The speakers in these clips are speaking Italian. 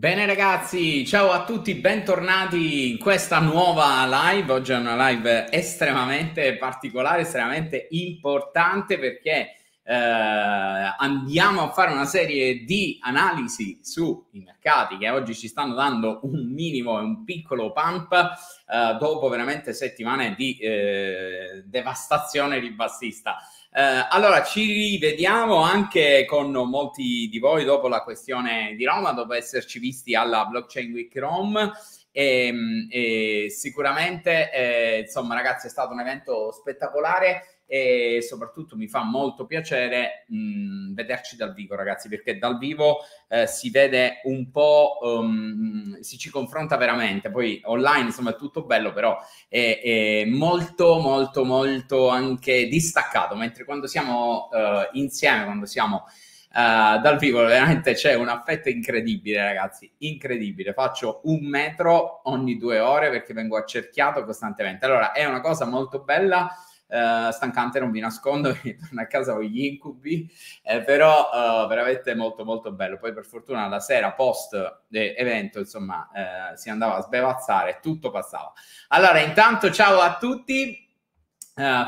Bene ragazzi, ciao a tutti, bentornati in questa nuova live. Oggi è una live estremamente particolare, estremamente importante perché eh, andiamo a fare una serie di analisi sui mercati che oggi ci stanno dando un minimo e un piccolo pump eh, dopo veramente settimane di eh, devastazione ribassista. Eh, allora, ci rivediamo anche con molti di voi dopo la questione di Roma, dopo esserci visti alla Blockchain Week Rome. E, ehm, e sicuramente, eh, insomma, ragazzi, è stato un evento spettacolare e soprattutto mi fa molto piacere mh, vederci dal vivo ragazzi perché dal vivo eh, si vede un po' um, si ci confronta veramente poi online insomma è tutto bello però è, è molto molto molto anche distaccato mentre quando siamo uh, insieme quando siamo Uh, dal vivo veramente c'è un affetto incredibile ragazzi incredibile faccio un metro ogni due ore perché vengo accerchiato costantemente allora è una cosa molto bella eh, stancante, non vi nascondo, perché torno a casa con gli incubi, eh, però eh, veramente molto molto bello. Poi per fortuna la sera post eh, evento, insomma, eh, si andava a sbevazzare, tutto passava. Allora, intanto ciao a tutti.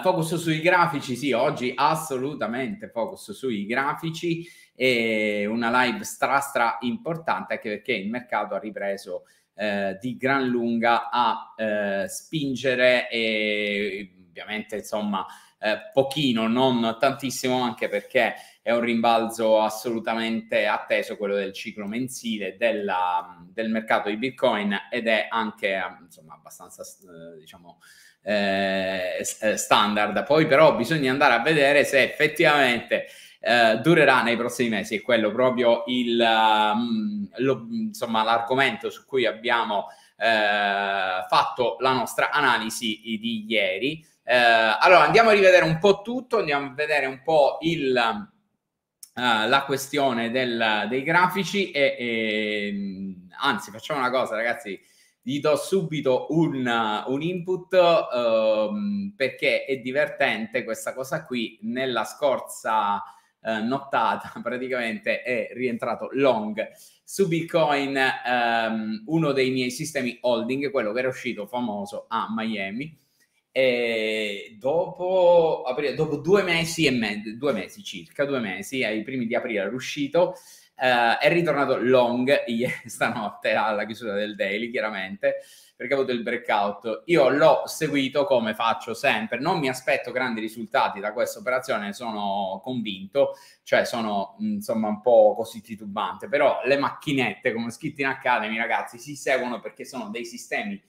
focus sui grafici, sì, oggi assolutamente focus sui grafici e una live stra stra importante anche perché il mercato ha ripreso eh, di gran lunga a eh, spingere e ovviamente insomma eh, pochino, non tantissimo, anche perché è un rimbalzo assolutamente atteso quello del ciclo mensile della, del mercato di Bitcoin ed è anche insomma abbastanza eh, diciamo eh, eh, standard. Poi però bisogna andare a vedere se effettivamente eh, durerà nei prossimi mesi, è quello proprio il, mm, lo, insomma, l'argomento su cui abbiamo eh, fatto la nostra analisi di ieri. Eh, allora andiamo a rivedere un po' tutto, andiamo a vedere un po' il, uh, la questione del, dei grafici e, e, mm, anzi facciamo una cosa ragazzi, gli do subito un, un input uh, perché è divertente questa cosa qui nella scorsa uh, nottata praticamente è rientrato long su Bitcoin um, uno dei miei sistemi holding quello che era uscito famoso a Miami e dopo, aprile, dopo due mesi e mezzo, due mesi circa, due mesi, ai primi di aprile era uscito, eh, è ritornato Long stanotte alla chiusura del daily, chiaramente, perché ha avuto il breakout. Io l'ho seguito come faccio sempre, non mi aspetto grandi risultati da questa operazione, sono convinto, cioè sono insomma un po' così titubante, però le macchinette come scritto in Academy, ragazzi, si seguono perché sono dei sistemi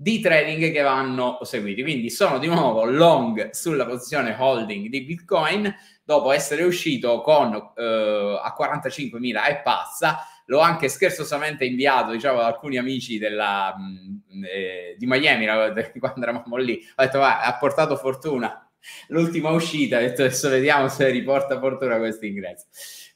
di trading che vanno seguiti. Quindi sono di nuovo long sulla posizione holding di Bitcoin dopo essere uscito con eh, a 45.000 e passa. L'ho anche scherzosamente inviato, diciamo, ad alcuni amici della, mm, eh, di Miami quando eravamo lì. Ho detto, va, ha portato fortuna. L'ultima uscita, ho detto, adesso vediamo se riporta fortuna questo ingresso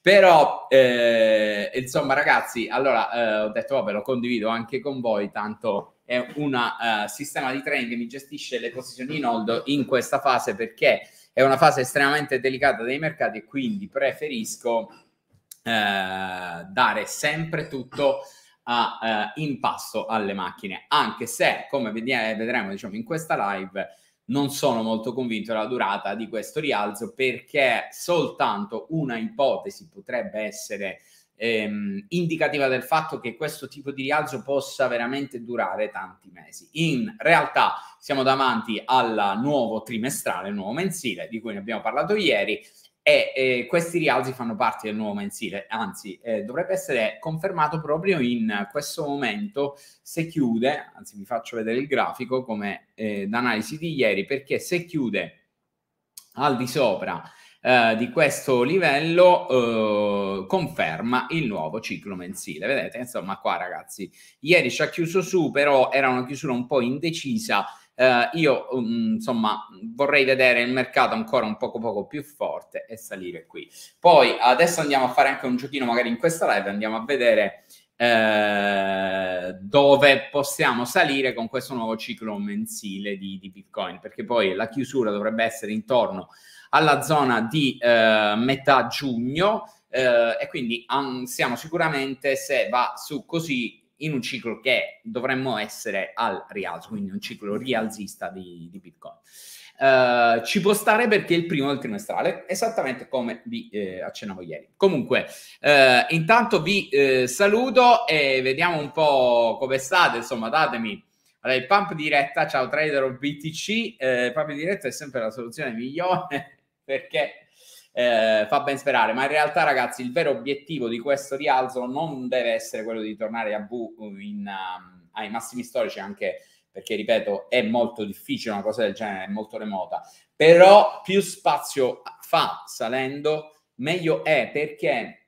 però eh, insomma ragazzi allora eh, ho detto vabbè lo condivido anche con voi tanto è un uh, eh, sistema di trading che mi gestisce le posizioni in hold in questa fase perché è una fase estremamente delicata dei mercati e quindi preferisco uh, dare sempre tutto a uh, eh, impasto alle macchine, anche se, come vedremo diciamo, in questa live, non sono molto convinto della durata di questo rialzo perché soltanto una ipotesi potrebbe essere ehm, indicativa del fatto che questo tipo di rialzo possa veramente durare tanti mesi. In realtà siamo davanti al nuovo trimestrale, nuovo mensile, di cui ne abbiamo parlato ieri, e eh, questi rialzi fanno parte del nuovo mensile, anzi eh, dovrebbe essere confermato proprio in questo momento se chiude, anzi vi faccio vedere il grafico come eh, d'analisi di ieri, perché se chiude al di sopra eh, di questo livello eh, conferma il nuovo ciclo mensile. Vedete, insomma, qua ragazzi, ieri ci ha chiuso su, però era una chiusura un po' indecisa. Eh, io um, insomma vorrei vedere il mercato ancora un poco poco più forte e salire qui. Poi adesso andiamo a fare anche un giochino magari in questa live, andiamo a vedere eh, dove possiamo salire con questo nuovo ciclo mensile di, di Bitcoin, perché poi la chiusura dovrebbe essere intorno alla zona di eh, metà giugno eh, e quindi um, siamo sicuramente, se va su così, in un ciclo che dovremmo essere al rialzo, quindi un ciclo rialzista di, di Bitcoin. Uh, ci può stare perché è il primo del trimestrale, esattamente come vi eh, accennavo ieri. Comunque, uh, intanto vi eh, saluto e vediamo un po' come state, insomma, datemi. Allora, il pump diretta, ciao trader o BTC, eh, pump diretta è sempre la soluzione migliore perché eh, fa ben sperare, ma in realtà ragazzi il vero obiettivo di questo rialzo non deve essere quello di tornare a bu- in, um, ai massimi storici anche perché ripeto è molto difficile una cosa del genere, è molto remota, però più spazio fa salendo meglio è perché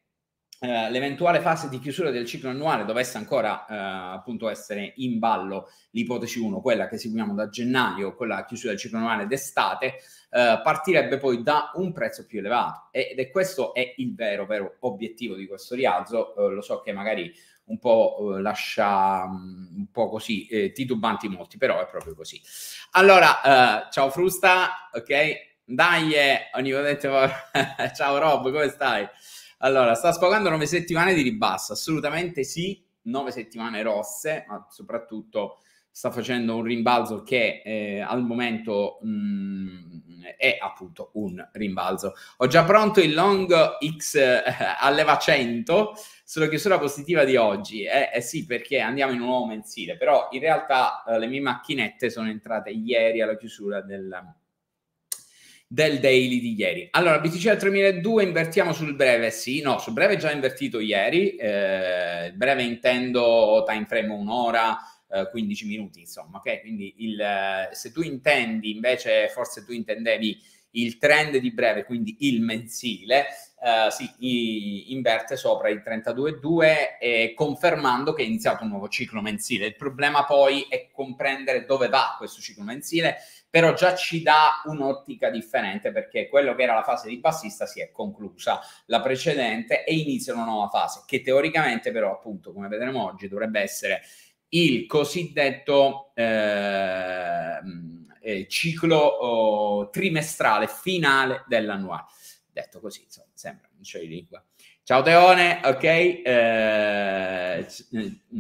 eh, l'eventuale fase di chiusura del ciclo annuale dovesse ancora eh, appunto essere in ballo l'ipotesi 1, quella che seguiamo da gennaio quella chiusura del ciclo annuale d'estate, eh, partirebbe poi da un prezzo più elevato ed è questo è il vero, vero obiettivo di questo rialzo. Eh, lo so che magari un po' eh, lascia mm, un po' così titubanti molti, però è proprio così. Allora, ciao Frusta, ok? Dai, ogni volta ciao Rob, come stai? Allora, sta sfogando nove settimane di ribasso, assolutamente sì, nove settimane rosse, ma soprattutto sta facendo un rimbalzo che eh, al momento mh, mm, è appunto un rimbalzo. Ho già pronto il long X eh, a 100 sulla chiusura positiva di oggi. Eh, eh, sì, perché andiamo in un nuovo mensile, però in realtà eh, le mie macchinette sono entrate ieri alla chiusura del, del daily di ieri. Allora, BTC al 3002 invertiamo sul breve, sì, no, sul breve già invertito ieri, eh, breve intendo time frame un'ora, eh, 15 minuti, insomma, ok? Quindi il, eh, se tu intendi, invece forse tu intendevi il trend di breve, quindi il mensile, eh, si sì, inverte sopra il 32,2 e confermando che è iniziato un nuovo ciclo mensile. Il problema poi è comprendere dove va questo ciclo mensile però già ci dà un'ottica differente perché quello che era la fase di bassista si è conclusa, la precedente, e inizia una nuova fase che teoricamente però appunto come vedremo oggi dovrebbe essere il cosiddetto eh, eh, ciclo oh, trimestrale finale dell'annuale. Detto così, insomma, sembra un cioè di lingua. Ciao Teone, ok? Eh, eh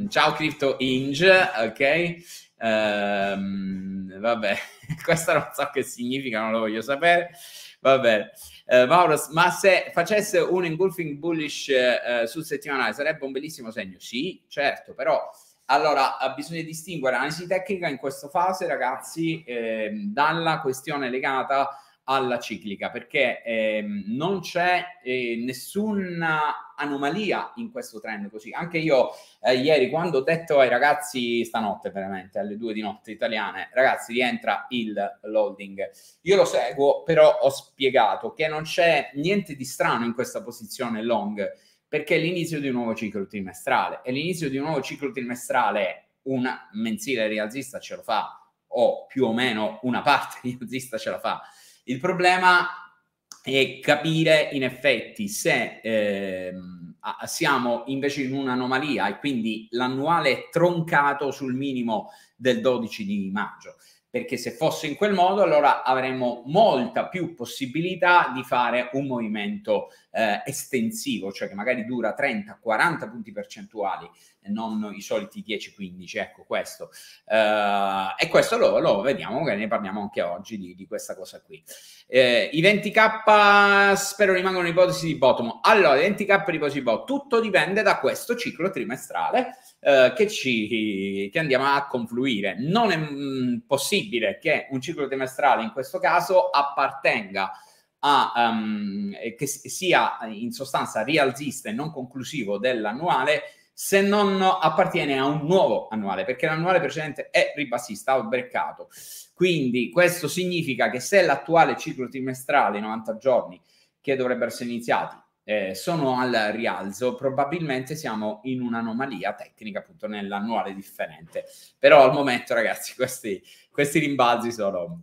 ciao Crypto Inge, ok? Ehm, vabbè, questa non so che significa, non lo voglio sapere. Vabbè, eh, Mauro, ma se facesse un engulfing bullish eh, sul settimanale sarebbe un bellissimo segno. Sì, certo, però allora, bisogna distinguere l'analisi tecnica in questa fase, ragazzi, eh, dalla questione legata alla ciclica perché ehm, non c'è eh, nessuna anomalia in questo trend così. Anche io eh, ieri quando ho detto ai ragazzi stanotte veramente alle due di notte italiane, ragazzi rientra il loading, io lo seguo però ho spiegato che non c'è niente di strano in questa posizione long perché è l'inizio di un nuovo ciclo trimestrale e l'inizio di un nuovo ciclo trimestrale un mensile rialzista ce lo fa o più o meno una parte rialzista ce la fa il problema è capire in effetti se eh, siamo invece in un'anomalia e quindi l'annuale è troncato sul minimo del 12 di maggio perché se fosse in quel modo allora avremmo molta più possibilità di fare un movimento eh, estensivo, cioè che magari dura 30-40 punti percentuali non i soliti 10-15, ecco questo. Uh, e questo lo, lo vediamo, magari ne parliamo anche oggi di, di questa cosa qui. Eh, I 20k spero rimangano ipotesi di bottom. Allora, 20k di ipotesi di bottom, tutto dipende da questo ciclo trimestrale eh, che, ci, che andiamo a confluire. Non è mh, mm, possibile che un ciclo trimestrale in questo caso appartenga a, um, che sia in sostanza rialzista e non conclusivo dell'annuale se non appartiene a un nuovo annuale, perché l'annuale precedente è ribassista o breccato. Quindi questo significa che se l'attuale ciclo trimestrale, 90 giorni, che dovrebbero essere iniziati, eh, sono al rialzo, probabilmente siamo in un'anomalia tecnica appunto nell'annuale differente. Però al momento, ragazzi, questi, questi rimbalzi sono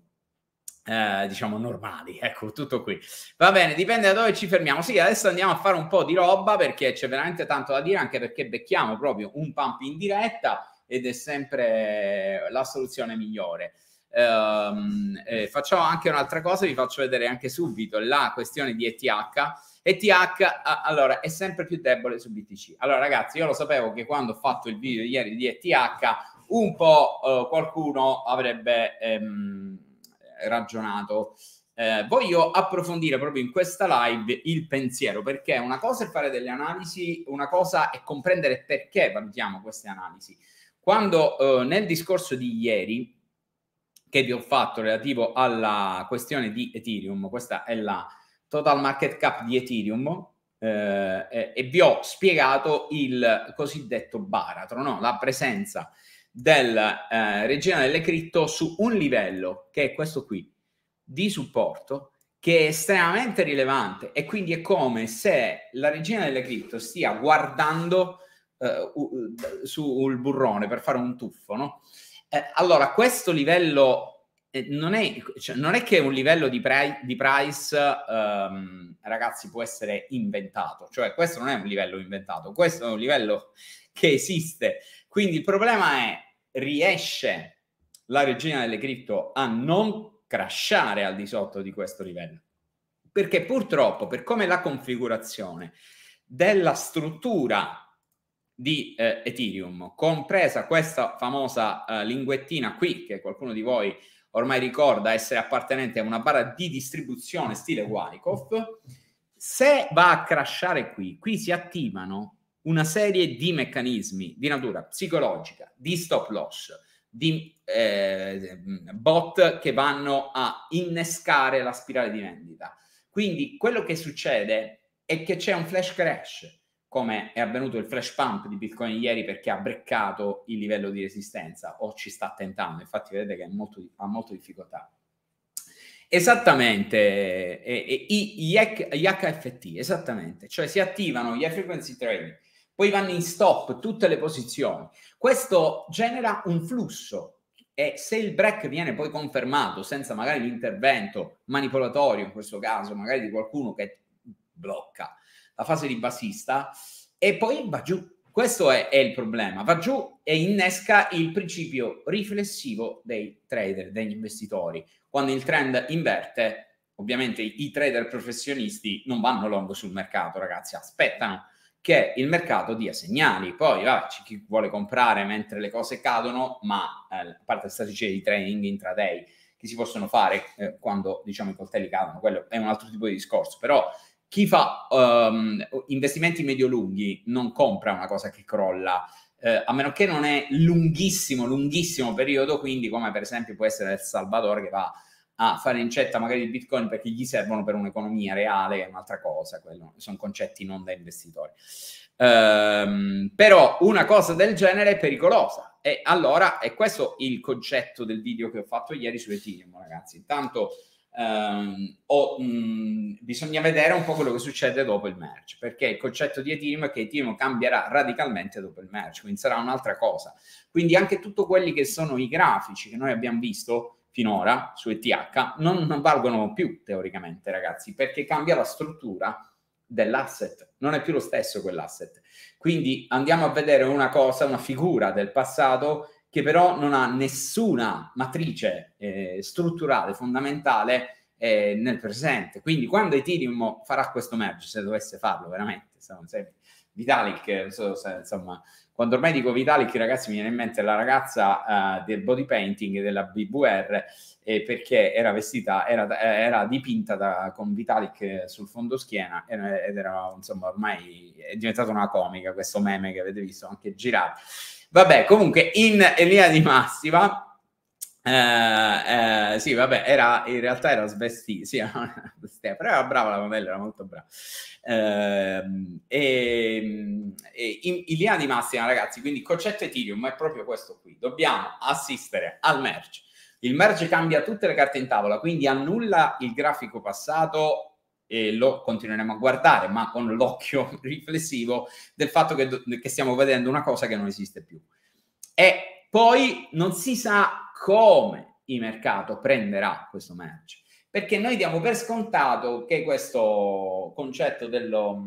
eh, diciamo normali, ecco tutto qui. Va bene, dipende da dove ci fermiamo. Sì, adesso andiamo a fare un po' di roba perché c'è veramente tanto da dire, anche perché becchiamo proprio un pump in diretta ed è sempre la soluzione migliore. Um, eh, facciamo anche un'altra cosa, vi faccio vedere anche subito la questione di ETH. ETH allora, è sempre più debole su BTC. Allora, ragazzi, io lo sapevo che quando ho fatto il video ieri di ETH, un po' eh, qualcuno avrebbe ehm, ragionato. Eh, voglio approfondire proprio in questa live il pensiero, perché una cosa è fare delle analisi, una cosa è comprendere perché valutiamo queste analisi. Quando eh, nel discorso di ieri che vi ho fatto relativo alla questione di Ethereum, questa è la total market cap di Ethereum, eh, e vi ho spiegato il cosiddetto baratro, no? la presenza della eh, regina delle cripto su un livello, che è questo qui, di supporto, che è estremamente rilevante e quindi è come se la regina delle cripto stia guardando eh, uh, sul burrone per fare un tuffo, no? Eh, allora, questo livello eh, non è, cioè, non è, che un livello di, pre- di price, ehm, ragazzi, può essere inventato. Cioè, questo non è un livello inventato, questo è un livello che esiste quindi il problema è, riesce la regina delle cripto a non crashare al di sotto di questo livello? Perché purtroppo, per come la configurazione della struttura di eh, Ethereum, compresa questa famosa eh, linguettina qui, che qualcuno di voi ormai ricorda essere appartenente a una barra di distribuzione stile Wyckoff, se va a crashare qui, qui si attivano una serie di meccanismi di natura psicologica, di stop loss, di eh, bot che vanno a innescare la spirale di vendita. Quindi quello che succede è che c'è un flash crash, come è avvenuto il flash pump di Bitcoin ieri perché ha breccato il livello di resistenza o ci sta tentando, infatti vedete che molto, ha molto difficoltà. Esattamente, e, eh, e, eh, i, gli, HFT, esattamente, cioè si attivano gli high frequency trading poi vanno in stop tutte le posizioni. Questo genera un flusso e se il break viene poi confermato senza magari l'intervento manipolatorio, in questo caso magari di qualcuno che blocca la fase di bassista, e poi va giù. Questo è, è il problema, va giù e innesca il principio riflessivo dei trader, degli investitori. Quando il trend inverte, ovviamente i trader professionisti non vanno lungo sul mercato, ragazzi, aspettano che il mercato dia segnali. Poi vabbè, c'è chi vuole comprare mentre le cose cadono, ma eh, a parte le strategie di trading intraday che si possono fare eh, quando diciamo i coltelli cadono, quello è un altro tipo di discorso, però chi fa um, investimenti medio-lunghi non compra una cosa che crolla, eh, a meno che non è lunghissimo, lunghissimo periodo, quindi come per esempio può essere il Salvador che va a fare cetta magari il bitcoin perché gli servono per un'economia reale è un'altra cosa, quello, sono concetti non da investitori. Um, però una cosa del genere è pericolosa e allora è questo il concetto del video che ho fatto ieri su Ethereum, ragazzi. Intanto um, ho, um, bisogna vedere un po' quello che succede dopo il merge, perché il concetto di Ethereum è che Ethereum cambierà radicalmente dopo il merge, quindi sarà un'altra cosa. Quindi anche tutti quelli che sono i grafici che noi abbiamo visto finora su ETH non, non valgono più teoricamente, ragazzi, perché cambia la struttura dell'asset, non è più lo stesso quell'asset. Quindi andiamo a vedere una cosa, una figura del passato che però non ha nessuna matrice eh, strutturale fondamentale eh, nel presente. Quindi quando Ethereum farà questo merge, se dovesse farlo veramente, insomma, se Vitalik, non so se, insomma, quando ormai dico Vitalik, ragazzi, mi viene in mente la ragazza uh, del body painting della BVR eh, perché era vestita, era, eh, era dipinta da, con Vitalik eh, sul fondo schiena ed era insomma ormai è diventata una comica questo meme che avete visto anche girare. Vabbè, comunque in linea di massima eh, eh, sì, vabbè, era, in realtà era svestita, sì, però era brava la modella, era molto brava. Eh, e, ehm, e in, in linea di massima, ragazzi, quindi il concetto Ethereum è proprio questo qui. Dobbiamo assistere al merge. Il merge cambia tutte le carte in tavola, quindi annulla il grafico passato e lo continueremo a guardare, ma con l'occhio riflessivo del fatto che, che stiamo vedendo una cosa che non esiste più. E poi non si sa come il mercato prenderà questo merce. Perché noi diamo per scontato che questo concetto dello,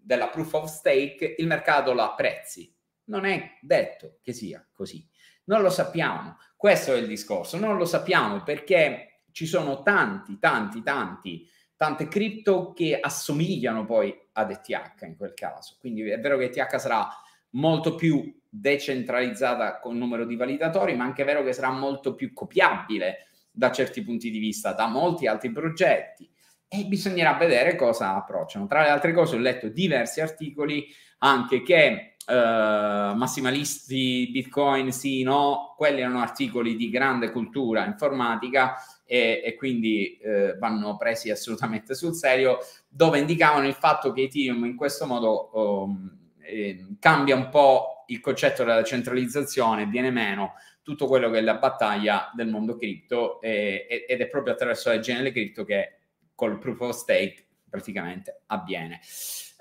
della proof of stake il mercato lo apprezzi. Non è detto che sia così. Non lo sappiamo. Questo è il discorso. Non lo sappiamo perché ci sono tanti, tanti, tanti, tante cripto che assomigliano poi ad ETH in quel caso. Quindi è vero che ETH sarà molto più decentralizzata con numero di validatori, ma anche è vero che sarà molto più copiabile da certi punti di vista, da molti altri progetti e bisognerà vedere cosa approcciano. Tra le altre cose ho letto diversi articoli anche che eh, massimalisti Bitcoin sì, no, quelli erano articoli di grande cultura informatica e, e quindi eh, vanno presi assolutamente sul serio, dove indicavano il fatto che Ethereum in questo modo... Um, Ehm, cambia un po' il concetto della centralizzazione, viene meno tutto quello che è la battaglia del mondo cripto eh, ed è proprio attraverso la genere cripto che col proof of stake praticamente avviene.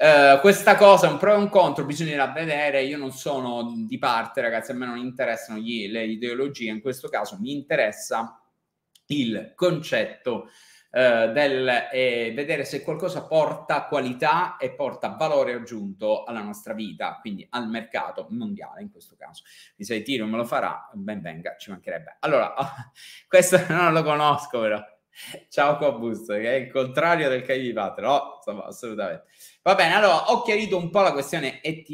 Uh, questa cosa è un pro e un contro, bisognerà vedere. Io non sono di parte, ragazzi, a me non interessano gli, le ideologie, in questo caso mi interessa il concetto eh, del eh, vedere se qualcosa porta qualità e porta valore aggiunto alla nostra vita, quindi al mercato mondiale in questo caso. Quindi se me lo farà, ben venga, ci mancherebbe. Allora, oh, questo non lo conosco però. Ciao Cobus, che è il contrario del Caio di Patro, insomma, assolutamente. Va bene, allora ho chiarito un po' la questione ETH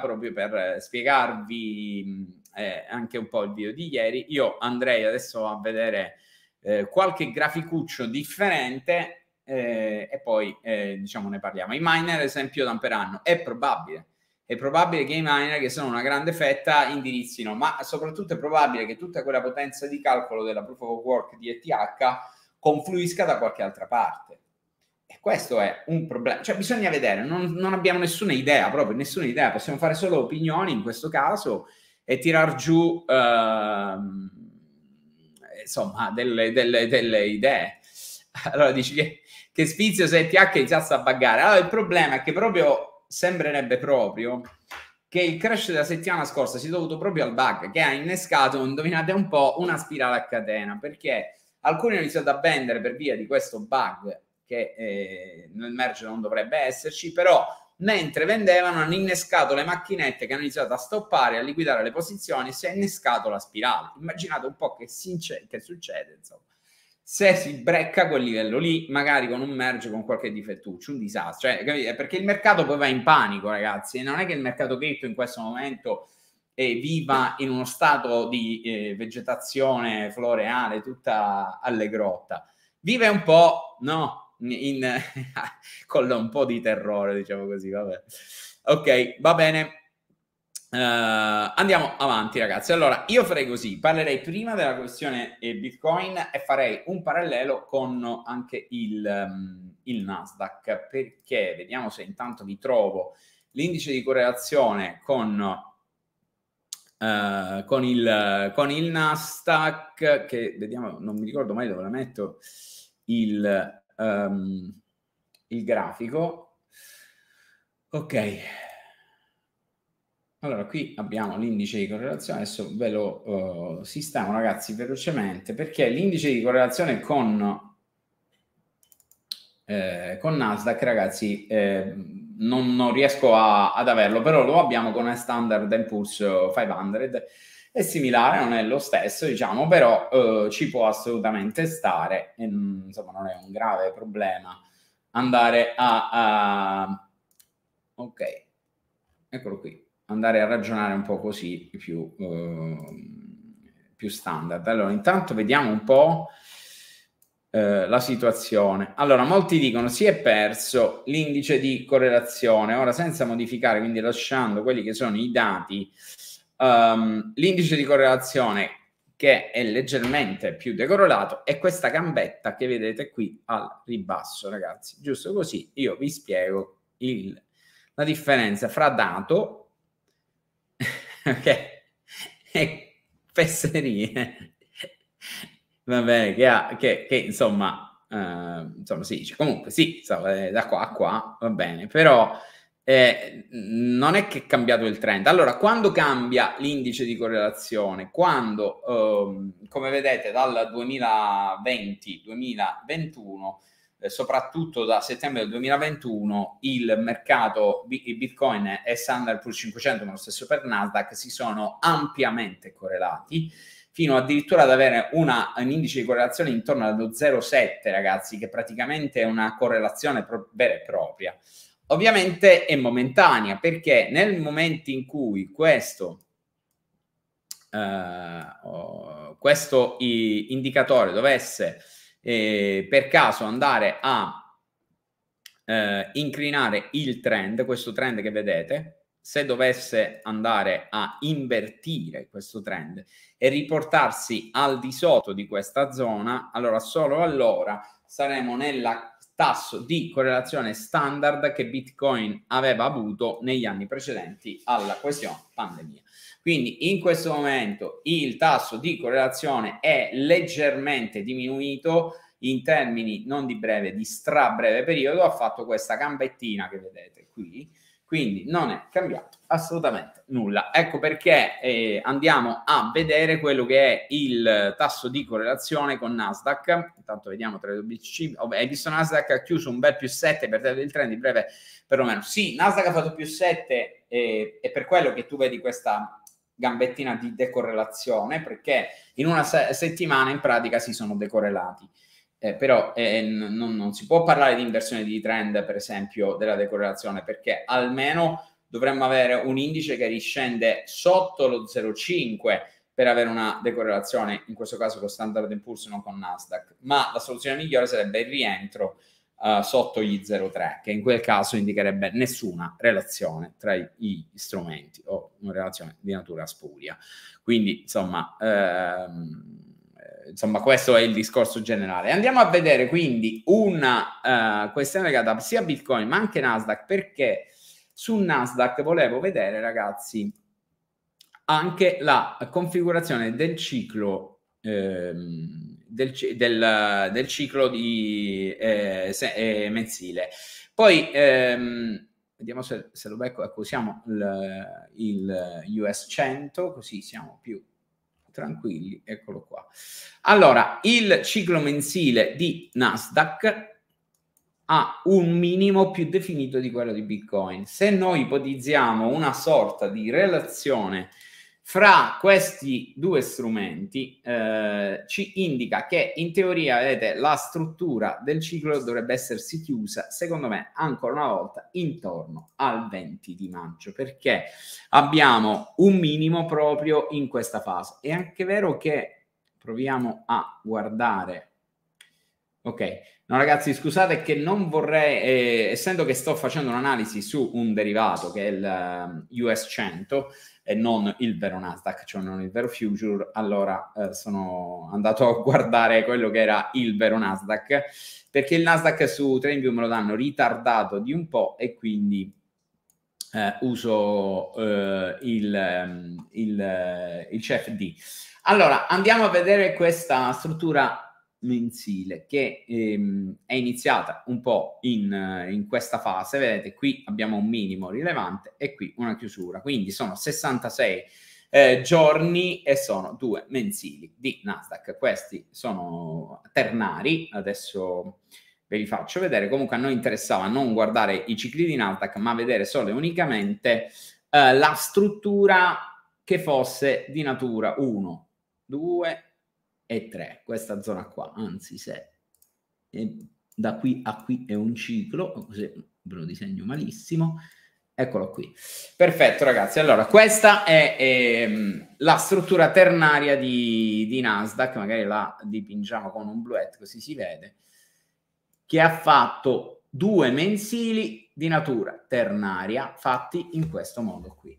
proprio per eh, spiegarvi mm, eh, anche un po' il video di ieri. Io andrei adesso a vedere eh, qualche graficuccio differente eh, e poi eh, diciamo ne parliamo. I miner ad esempio d'amperanno è probabile, è probabile che i miner che sono una grande fetta indirizzino, ma soprattutto è probabile che tutta quella potenza di calcolo della proof of work di ETH confluisca da qualche altra parte. E questo è un problema, cioè bisogna vedere, non, non abbiamo nessuna idea, proprio nessuna idea, possiamo fare solo opinioni in questo caso e tirar giù... Ehm, insomma, delle, delle, delle idee. Allora dici che, che Spizio se TH iniziasse a buggare. Allora il problema è che proprio sembrerebbe proprio che il crash della settimana scorsa si è dovuto proprio al bug che ha innescato, indovinate un po', una spirale a catena, perché alcuni hanno iniziato a vendere per via di questo bug che eh, nel merge non dovrebbe esserci, però mentre vendevano hanno innescato le macchinette che hanno iniziato a stoppare, a liquidare le posizioni, si è innescato la spirale. Immaginate un po' che, ince- che succede, insomma. Se si brecca quel livello lì, magari con un merge, con qualche difettuccio, un disastro. Cioè, eh, Perché il mercato poi va in panico, ragazzi. Non è che il mercato cripto in questo momento eh, viva in uno stato di eh, vegetazione floreale tutta allegrotta. Vive un po', no, in, con un po' di terrore, diciamo così, vabbè. Ok, va bene. Uh, andiamo avanti, ragazzi. Allora, io farei così: parlerei prima della questione eh, Bitcoin e farei un parallelo con anche il, um, il Nasdaq, perché vediamo se intanto vi trovo l'indice di correlazione con, uh, con, il, con il Nasdaq, che vediamo, non mi ricordo mai dove la metto. Il um, il grafico. Ok, allora qui abbiamo l'indice di correlazione, adesso ve lo uh, sistemo ragazzi velocemente perché l'indice di correlazione con eh, con Nasdaq, ragazzi, eh, non, non, riesco a, ad averlo, però lo abbiamo con Standard Poor's 500 è similare, non è lo stesso, diciamo, però eh, ci può assolutamente stare, e, mm, insomma non è un grave problema andare a, a... ok, eccolo qui, andare a ragionare un po' così più, eh, più standard. Allora, intanto vediamo un po' eh, la situazione. Allora, molti dicono si è perso l'indice di correlazione, ora senza modificare, quindi lasciando quelli che sono i dati um, l'indice di correlazione che è leggermente più decorrelato è questa gambetta che vedete qui al ribasso, ragazzi. Giusto così io vi spiego il, la differenza fra dato okay, e fesserie. Vabbè, che, ha, che, che insomma, eh, insomma si dice comunque sì, eh, da qua a qua va bene, però eh, non è che è cambiato il trend. Allora, quando cambia l'indice di correlazione? Quando, ehm, come vedete, dal 2020-2021, eh, soprattutto da settembre del 2021, il mercato B- Bitcoin e Standard Poor's 500, ma lo stesso per Nasdaq, si sono ampiamente correlati fino addirittura ad avere una, un indice di correlazione intorno allo 0,7, ragazzi, che praticamente è una correlazione pro- vera e propria ovviamente è momentanea perché nel momento in cui questo, eh, questo indicatore dovesse eh, per caso andare a eh, inclinare il trend, questo trend che vedete, se dovesse andare a invertire questo trend e riportarsi al di sotto di questa zona, allora solo allora saremo nella tasso di correlazione standard che Bitcoin aveva avuto negli anni precedenti alla questione pandemia. Quindi in questo momento il tasso di correlazione è leggermente diminuito in termini non di breve, di stra breve periodo, ha fatto questa gambettina che vedete qui, quindi non è cambiato assolutamente nulla. Ecco perché eh, andiamo a vedere quello che è il tasso di correlazione con Nasdaq. Intanto vediamo tra i le WC. Hai visto Nasdaq ha chiuso un bel più 7 per il trend in breve perlomeno. Sì, Nasdaq ha fatto più 7 eh, per quello che tu vedi questa gambettina di decorrelazione perché in una se- settimana in pratica si sono decorrelati eh, però eh, eh non, non, si può parlare di inversione di trend, per esempio, della decorrelazione, perché almeno dovremmo avere un indice che riscende sotto lo 0,5 per avere una decorrelazione, in questo caso con Standard Poor's, non con Nasdaq. Ma la soluzione migliore sarebbe il rientro uh, sotto gli 0,3, che in quel caso indicherebbe nessuna relazione tra i, gli strumenti o una relazione di natura spuria. Quindi, insomma... Ehm, insomma, questo è il discorso generale. Andiamo a vedere quindi una uh, questione legata sia a Bitcoin ma anche Nasdaq, perché su Nasdaq volevo vedere, ragazzi, anche la configurazione del ciclo. Ehm, del, del, del, ciclo di, eh, se, eh, mensile. Poi ehm, vediamo se, se, lo becco. Ecco, usiamo il, il US 100, così siamo più tranquilli, eccolo qua. Allora, il ciclo mensile di Nasdaq ha un minimo più definito di quello di Bitcoin. Se noi ipotizziamo una sorta di relazione fra questi due strumenti eh, ci indica che in teoria vedete, la struttura del ciclo dovrebbe essersi chiusa, secondo me, ancora una volta intorno al 20 di maggio, perché abbiamo un minimo proprio in questa fase. È anche vero che proviamo a guardare. Ok, no ragazzi, scusate che non vorrei, eh, essendo che sto facendo un'analisi su un derivato che è il um, US 100, e non il vero Nasdaq, cioè non il vero future, allora eh, sono andato a guardare quello che era il vero Nasdaq, perché il Nasdaq su TradingView me lo danno ritardato di un po' e quindi eh, uso eh, il, ehm, il, eh, il CFD. Allora, andiamo a vedere questa struttura mensile che ehm, è iniziata un po' in, in, questa fase. Vedete, qui abbiamo un minimo rilevante e qui una chiusura. Quindi sono 66 eh, giorni e sono due mensili di Nasdaq. Questi sono ternari. Adesso ve li faccio vedere. Comunque a noi interessava non guardare i cicli di Nasdaq, ma vedere solo e unicamente eh, la struttura che fosse di natura 1, 2, e 3, questa zona qua, anzi se da qui a qui è un ciclo, così ve lo disegno malissimo, eccolo qui. Perfetto ragazzi, allora questa è, è ehm, la struttura ternaria di, di, Nasdaq, magari la dipingiamo con un bluetto così si vede, che ha fatto due mensili di natura ternaria fatti in questo modo qui.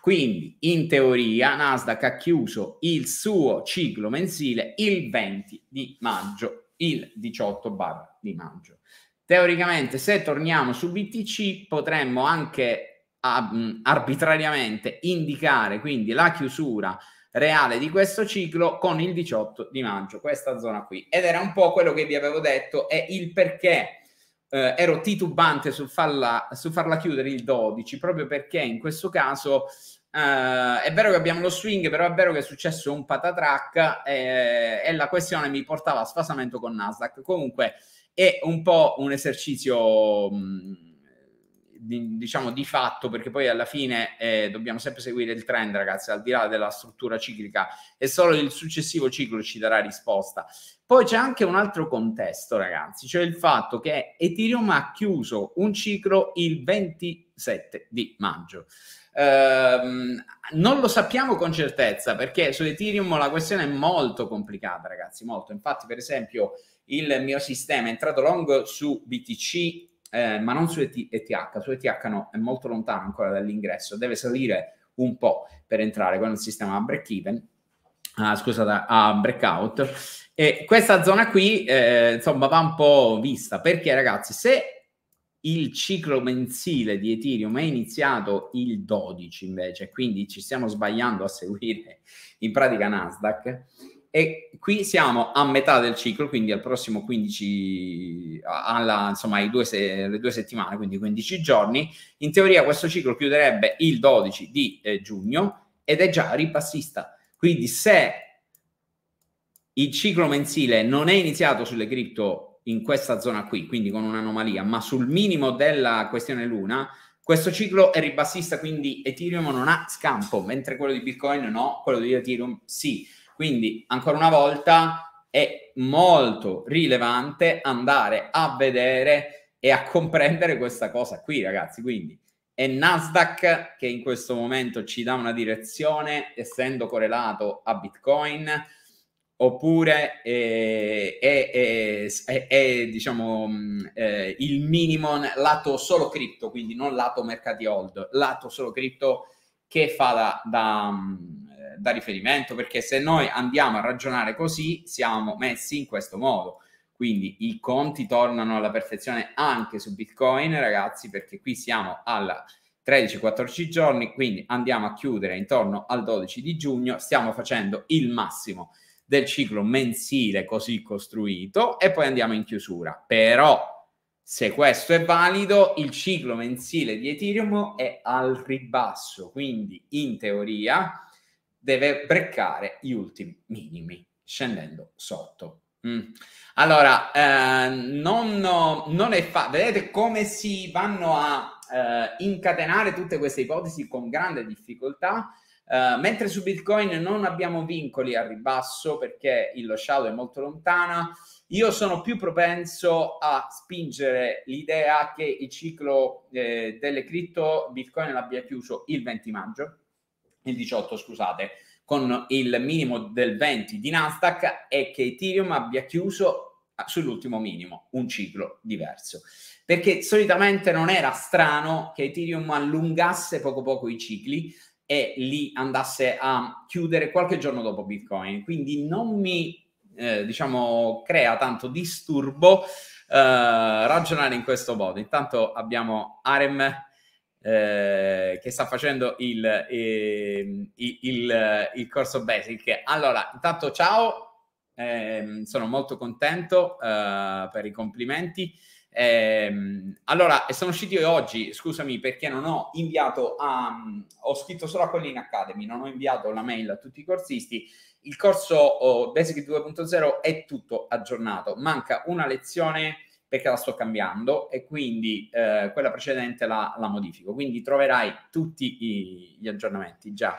Quindi, in teoria, Nasdaq ha chiuso il suo ciclo mensile il 20 di maggio, il 18 bar di maggio. Teoricamente, se torniamo su BTC, potremmo anche ah, arbitrariamente indicare quindi la chiusura reale di questo ciclo con il 18 di maggio, questa zona qui. Ed era un po' quello che vi avevo detto, è il perché eh, ero titubante sul farla, su farla chiudere il 12, proprio perché in questo caso eh, è vero che abbiamo lo swing, però è vero che è successo un patatrack eh, e la questione mi portava a sfasamento con Nasdaq. Comunque è un po' un esercizio... Mh, mm, diciamo di fatto, perché poi alla fine eh, dobbiamo sempre seguire il trend, ragazzi, al di là della struttura ciclica, e solo il successivo ciclo ci darà risposta. Poi c'è anche un altro contesto, ragazzi, cioè il fatto che Ethereum ha chiuso un ciclo il 27 di maggio. Ehm, non lo sappiamo con certezza perché su Ethereum la questione è molto complicata, ragazzi, molto. Infatti, per esempio, il mio sistema è entrato long su BTC eh, ma non su ETH, su ETH no, è molto lontano ancora dall'ingresso, deve salire un po' per entrare con il sistema a break even, ah, scusate, a breakout. E questa zona qui, eh, insomma, va un po' vista perché, ragazzi, se il ciclo mensile di Ethereum è iniziato il 12 invece, quindi ci stiamo sbagliando a seguire in pratica Nasdaq e qui siamo a metà del ciclo, quindi al prossimo 15, alla, insomma, due se, le due settimane, quindi 15 giorni. In teoria questo ciclo chiuderebbe il 12 di eh, giugno ed è già ripassista. Quindi se il ciclo mensile non è iniziato sulle cripto in questa zona qui, quindi con un'anomalia, ma sul minimo della questione luna, questo ciclo è ribassista, quindi Ethereum non ha scampo, mentre quello di Bitcoin no, quello di Ethereum sì. Quindi, ancora una volta, è molto rilevante andare a vedere e a comprendere questa cosa qui, ragazzi. Quindi, è Nasdaq che in questo momento ci dà una direzione, essendo correlato a Bitcoin, oppure eh, è, è, è, è diciamo, mm, eh, il minimo lato solo cripto, quindi non lato mercati hold, lato solo cripto che fa da, da mm, da riferimento, perché se noi andiamo a ragionare così siamo messi in questo modo. Quindi i conti tornano alla perfezione anche su Bitcoin, ragazzi, perché qui siamo alla 13-14 giorni, quindi andiamo a chiudere intorno al 12 di giugno, stiamo facendo il massimo del ciclo mensile così costruito e poi andiamo in chiusura. Però se questo è valido, il ciclo mensile di Ethereum è al ribasso, quindi in teoria deve breccare gli ultimi minimi, scendendo sotto. Mm. Allora, eh, non, non, è facile, vedete come si vanno a eh, incatenare tutte queste ipotesi con grande difficoltà. Uh, mentre su Bitcoin non abbiamo vincoli al ribasso perché lo shadow è molto lontana, io sono più propenso a spingere l'idea che il ciclo eh, delle cripto Bitcoin l'abbia chiuso il 20 maggio il 18 scusate, con il minimo del 20 di Nasdaq è che Ethereum abbia chiuso sull'ultimo minimo, un ciclo diverso. Perché solitamente non era strano che Ethereum allungasse poco poco i cicli e li andasse a chiudere qualche giorno dopo Bitcoin. Quindi non mi eh, diciamo crea tanto disturbo eh, ragionare in questo modo. Intanto abbiamo Arem eh, che sta facendo il, eh, il, il, corso Basic. Allora, intanto ciao, eh, sono molto contento eh, per i complimenti. Ehm, allora, sono usciti oggi, scusami perché non ho inviato a... ho scritto solo a Collina Academy, non ho inviato la mail a tutti i corsisti. Il corso oh, Basic 2.0 è tutto aggiornato, manca una lezione perché la sto cambiando e quindi eh, quella precedente la, la, modifico. Quindi troverai tutti i, gli aggiornamenti già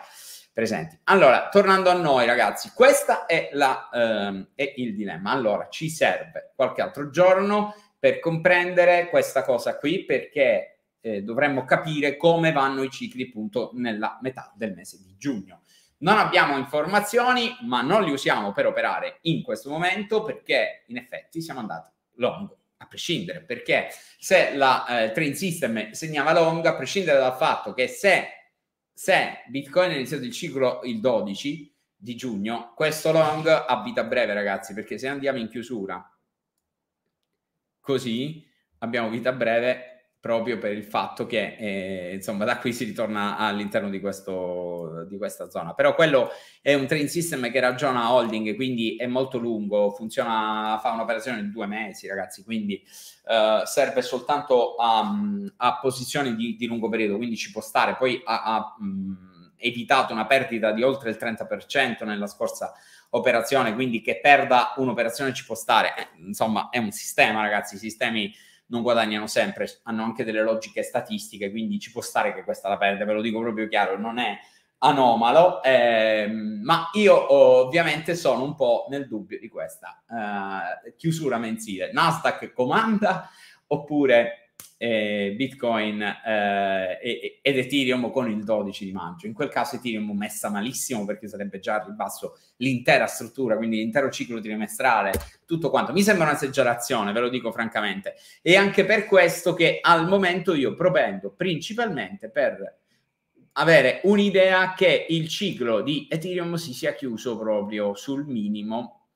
presenti. Allora, tornando a noi ragazzi, questo è, ehm, è il dilemma. Allora, ci serve qualche altro giorno per comprendere questa cosa qui perché eh, dovremmo capire come vanno i cicli appunto nella metà del mese di giugno. Non abbiamo informazioni, ma non li usiamo per operare in questo momento perché in effetti siamo andati long prescindere, perché se la eh, train system segnava long, a prescindere dal fatto che se, se Bitcoin ha iniziato il ciclo il 12 di giugno, questo long ha vita breve, ragazzi, perché se andiamo in chiusura così abbiamo vita breve proprio per il fatto che eh, insomma da qui si ritorna all'interno di, questo, di questa zona però quello è un train system che ragiona holding quindi è molto lungo funziona fa un'operazione in due mesi ragazzi quindi eh, serve soltanto a, a posizioni di, di, lungo periodo quindi ci può stare poi ha, ha mh, evitato una perdita di oltre il 30% nella scorsa operazione quindi che perda un'operazione ci può stare eh, insomma è un sistema ragazzi i sistemi non guadagnano sempre, hanno anche delle logiche statistiche, quindi ci può stare che questa la perda, ve lo dico proprio chiaro, non è anomalo, ehm, ma io ovviamente sono un po' nel dubbio di questa eh, chiusura mensile. Nasdaq comanda oppure eh, Bitcoin eh, ed Ethereum con il 12 di maggio. In quel caso Ethereum messa malissimo perché sarebbe già al ribasso l'intera struttura, quindi l'intero ciclo trimestrale, tutto quanto. Mi sembra una esagerazione, ve lo dico francamente. E anche per questo che al momento io propendo principalmente per avere un'idea che il ciclo di Ethereum si sia chiuso proprio sul minimo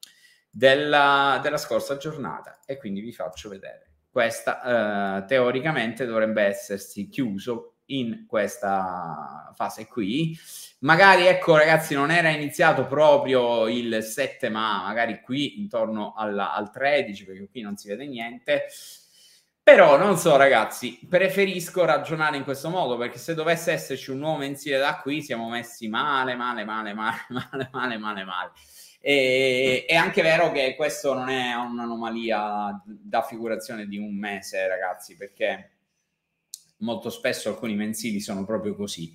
della, della scorsa giornata e quindi vi faccio vedere questa eh, teoricamente dovrebbe essersi chiuso in questa fase qui. Magari, ecco ragazzi, non era iniziato proprio il 7, ma magari qui intorno alla, al 13, perché qui non si vede niente. Però non so, ragazzi, preferisco ragionare in questo modo perché se dovesse esserci un nuovo mensile da qui, siamo messi male, male, male, male, male, male, male, male. male. E, è anche vero che questo non è un'anomalia da figurazione di un mese, ragazzi, perché molto spesso alcuni mensili sono proprio così.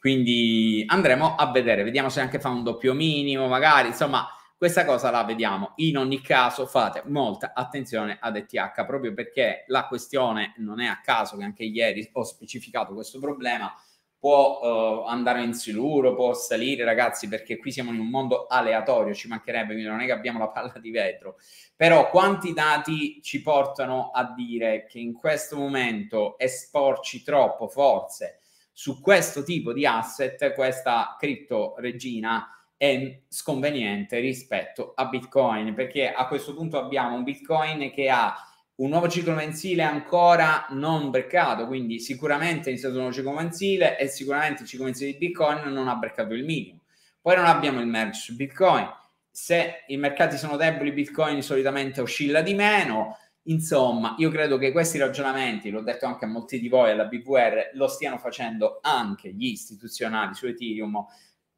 Quindi andremo a vedere, vediamo se anche fa un doppio minimo, magari, insomma, questa cosa la vediamo. In ogni caso fate molta attenzione ad ETH, proprio perché la questione non è a caso che anche ieri ho specificato questo problema può uh, andare in siluro, può salire, ragazzi, perché qui siamo in un mondo aleatorio, ci mancherebbe, quindi non è che abbiamo la palla di vetro. Però quanti dati ci portano a dire che in questo momento esporci troppo forze su questo tipo di asset, questa cripto regina è sconveniente rispetto a Bitcoin, perché a questo punto abbiamo un Bitcoin che ha un nuovo ciclo mensile ancora non breccato, quindi sicuramente è iniziato un nuovo ciclo mensile e sicuramente il ciclo mensile di Bitcoin non ha breccato il minimo. Poi non abbiamo il merge su Bitcoin, se i mercati sono deboli Bitcoin solitamente oscilla di meno, insomma io credo che questi ragionamenti, l'ho detto anche a molti di voi alla BVR, lo stiano facendo anche gli istituzionali su Ethereum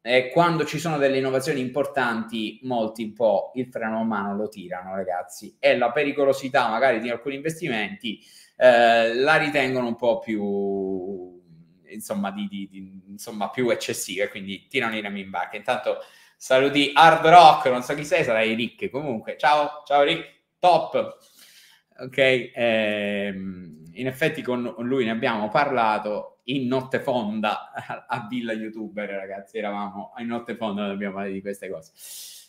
eh, quando ci sono delle innovazioni importanti, molti un po' il freno a mano lo tirano, ragazzi, e la pericolosità magari di alcuni investimenti eh, la ritengono un po' più, insomma, di, di, di, insomma, più eccessiva, quindi tirano i remi in barca. Intanto saluti Hard Rock, non so chi sei, sarai Rick, comunque, ciao, ciao Rick, top! Ok, ehm, in effetti con lui ne abbiamo parlato, in notte fonda a Villa YouTuber, ragazzi, eravamo in notte fonda, non dobbiamo parlare di queste cose.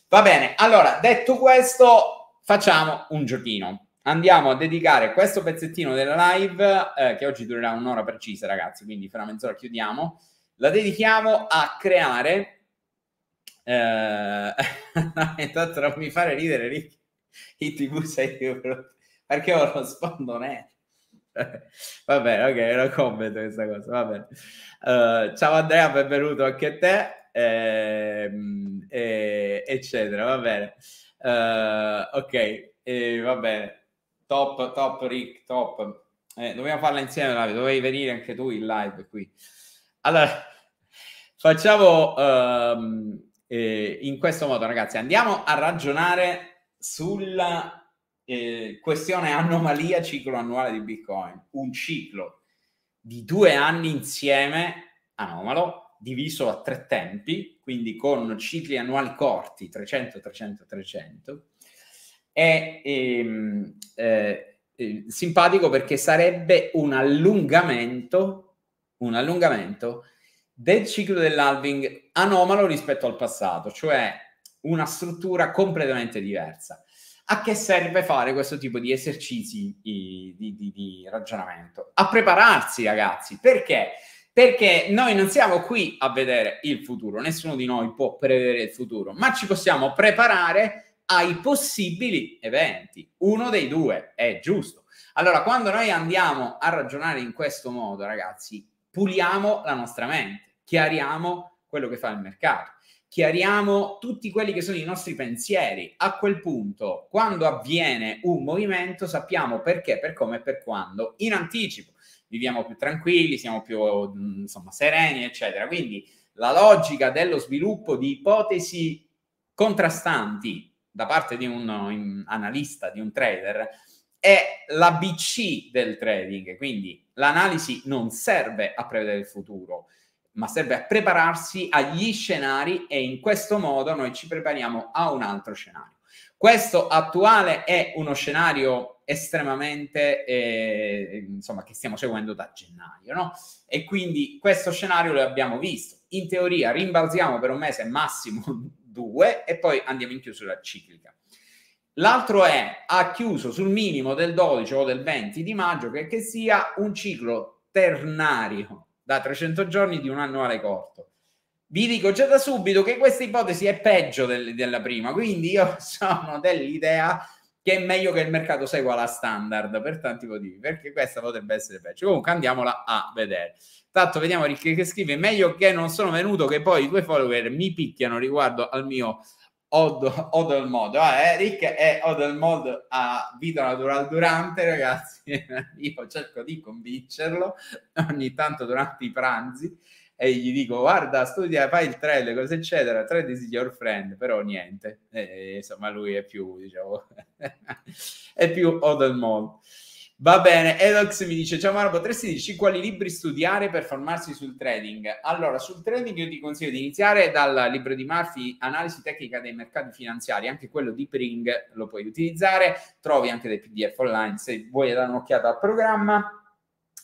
Va bene, allora, detto questo, facciamo un giochino. Andiamo a dedicare questo pezzettino della live, eh, che oggi durerà un'ora precisa, ragazzi, quindi fra mezz'ora chiudiamo. La dedichiamo a creare... Eh... intanto non mi fare ridere, Ricky. I tv 6 Perché ho lo sfondo netto. Va bene, ok, era commento questa cosa, va bene. Uh, ciao Andrea, benvenuto anche a te, eh, eh, eccetera, va bene. Uh, ok, eh, va bene. Top, top, Rick, top. Eh, dobbiamo farla insieme, Lavi, dovevi venire anche tu in live qui. Allora, facciamo um, in questo modo, ragazzi, andiamo a ragionare sulla eh, questione anomalia ciclo annuale di Bitcoin, un ciclo di due anni insieme anomalo, diviso a tre tempi, quindi con cicli annuali corti, 300, 300, 300, è ehm, eh, eh, simpatico perché sarebbe un allungamento, un allungamento del ciclo dell'halving anomalo rispetto al passato, cioè una struttura completamente diversa. A che serve fare questo tipo di esercizi di, di, di, ragionamento? A prepararsi, ragazzi, perché? Perché noi non siamo qui a vedere il futuro, nessuno di noi può prevedere il futuro, ma ci possiamo preparare ai possibili eventi. Uno dei due è giusto. Allora, quando noi andiamo a ragionare in questo modo, ragazzi, puliamo la nostra mente, chiariamo quello che fa il mercato chiariamo tutti quelli che sono i nostri pensieri. A quel punto, quando avviene un movimento, sappiamo perché, per come e per quando in anticipo. Viviamo più tranquilli, siamo più mm, insomma, sereni, eccetera. Quindi la logica dello sviluppo di ipotesi contrastanti da parte di un, analista, di un trader, è l'ABC del trading. Quindi l'analisi non serve a prevedere il futuro ma serve a prepararsi agli scenari e in questo modo noi ci prepariamo a un altro scenario. Questo attuale è uno scenario estremamente, eh, insomma, che stiamo seguendo da gennaio, no? E quindi questo scenario lo abbiamo visto. In teoria rimbalziamo per un mese massimo due e poi andiamo in chiusura ciclica. L'altro è, ha chiuso sul minimo del 12 o del 20 di maggio, che, che sia un ciclo ternario, da 300 giorni di un annuale corto. Vi dico già da subito che questa ipotesi è peggio del, della prima, quindi io sono dell'idea che è meglio che il mercato segua la standard per tanti motivi, perché questa potrebbe essere peggio. Comunque andiamola a vedere. Tanto vediamo Ricchi che scrive, meglio che non sono venuto che poi i tuoi follower mi picchiano riguardo al mio Od, Odelmod, ah, Eric del Odelmod a vita natural durante, ragazzi, io cerco di convincerlo ogni tanto durante i pranzi e gli dico guarda studia, fai il trade, cosa eccetera, trade is your friend, però niente, e, insomma lui è più, diciamo, è più del mondo Va bene, Edox mi dice, ciao Mara, potresti dirci quali libri studiare per formarsi sul trading? Allora, sul trading io ti consiglio di iniziare dal libro di Murphy, Analisi tecnica dei mercati finanziari, anche quello di Pring lo puoi utilizzare, trovi anche dei PDF online se vuoi dare un'occhiata al programma,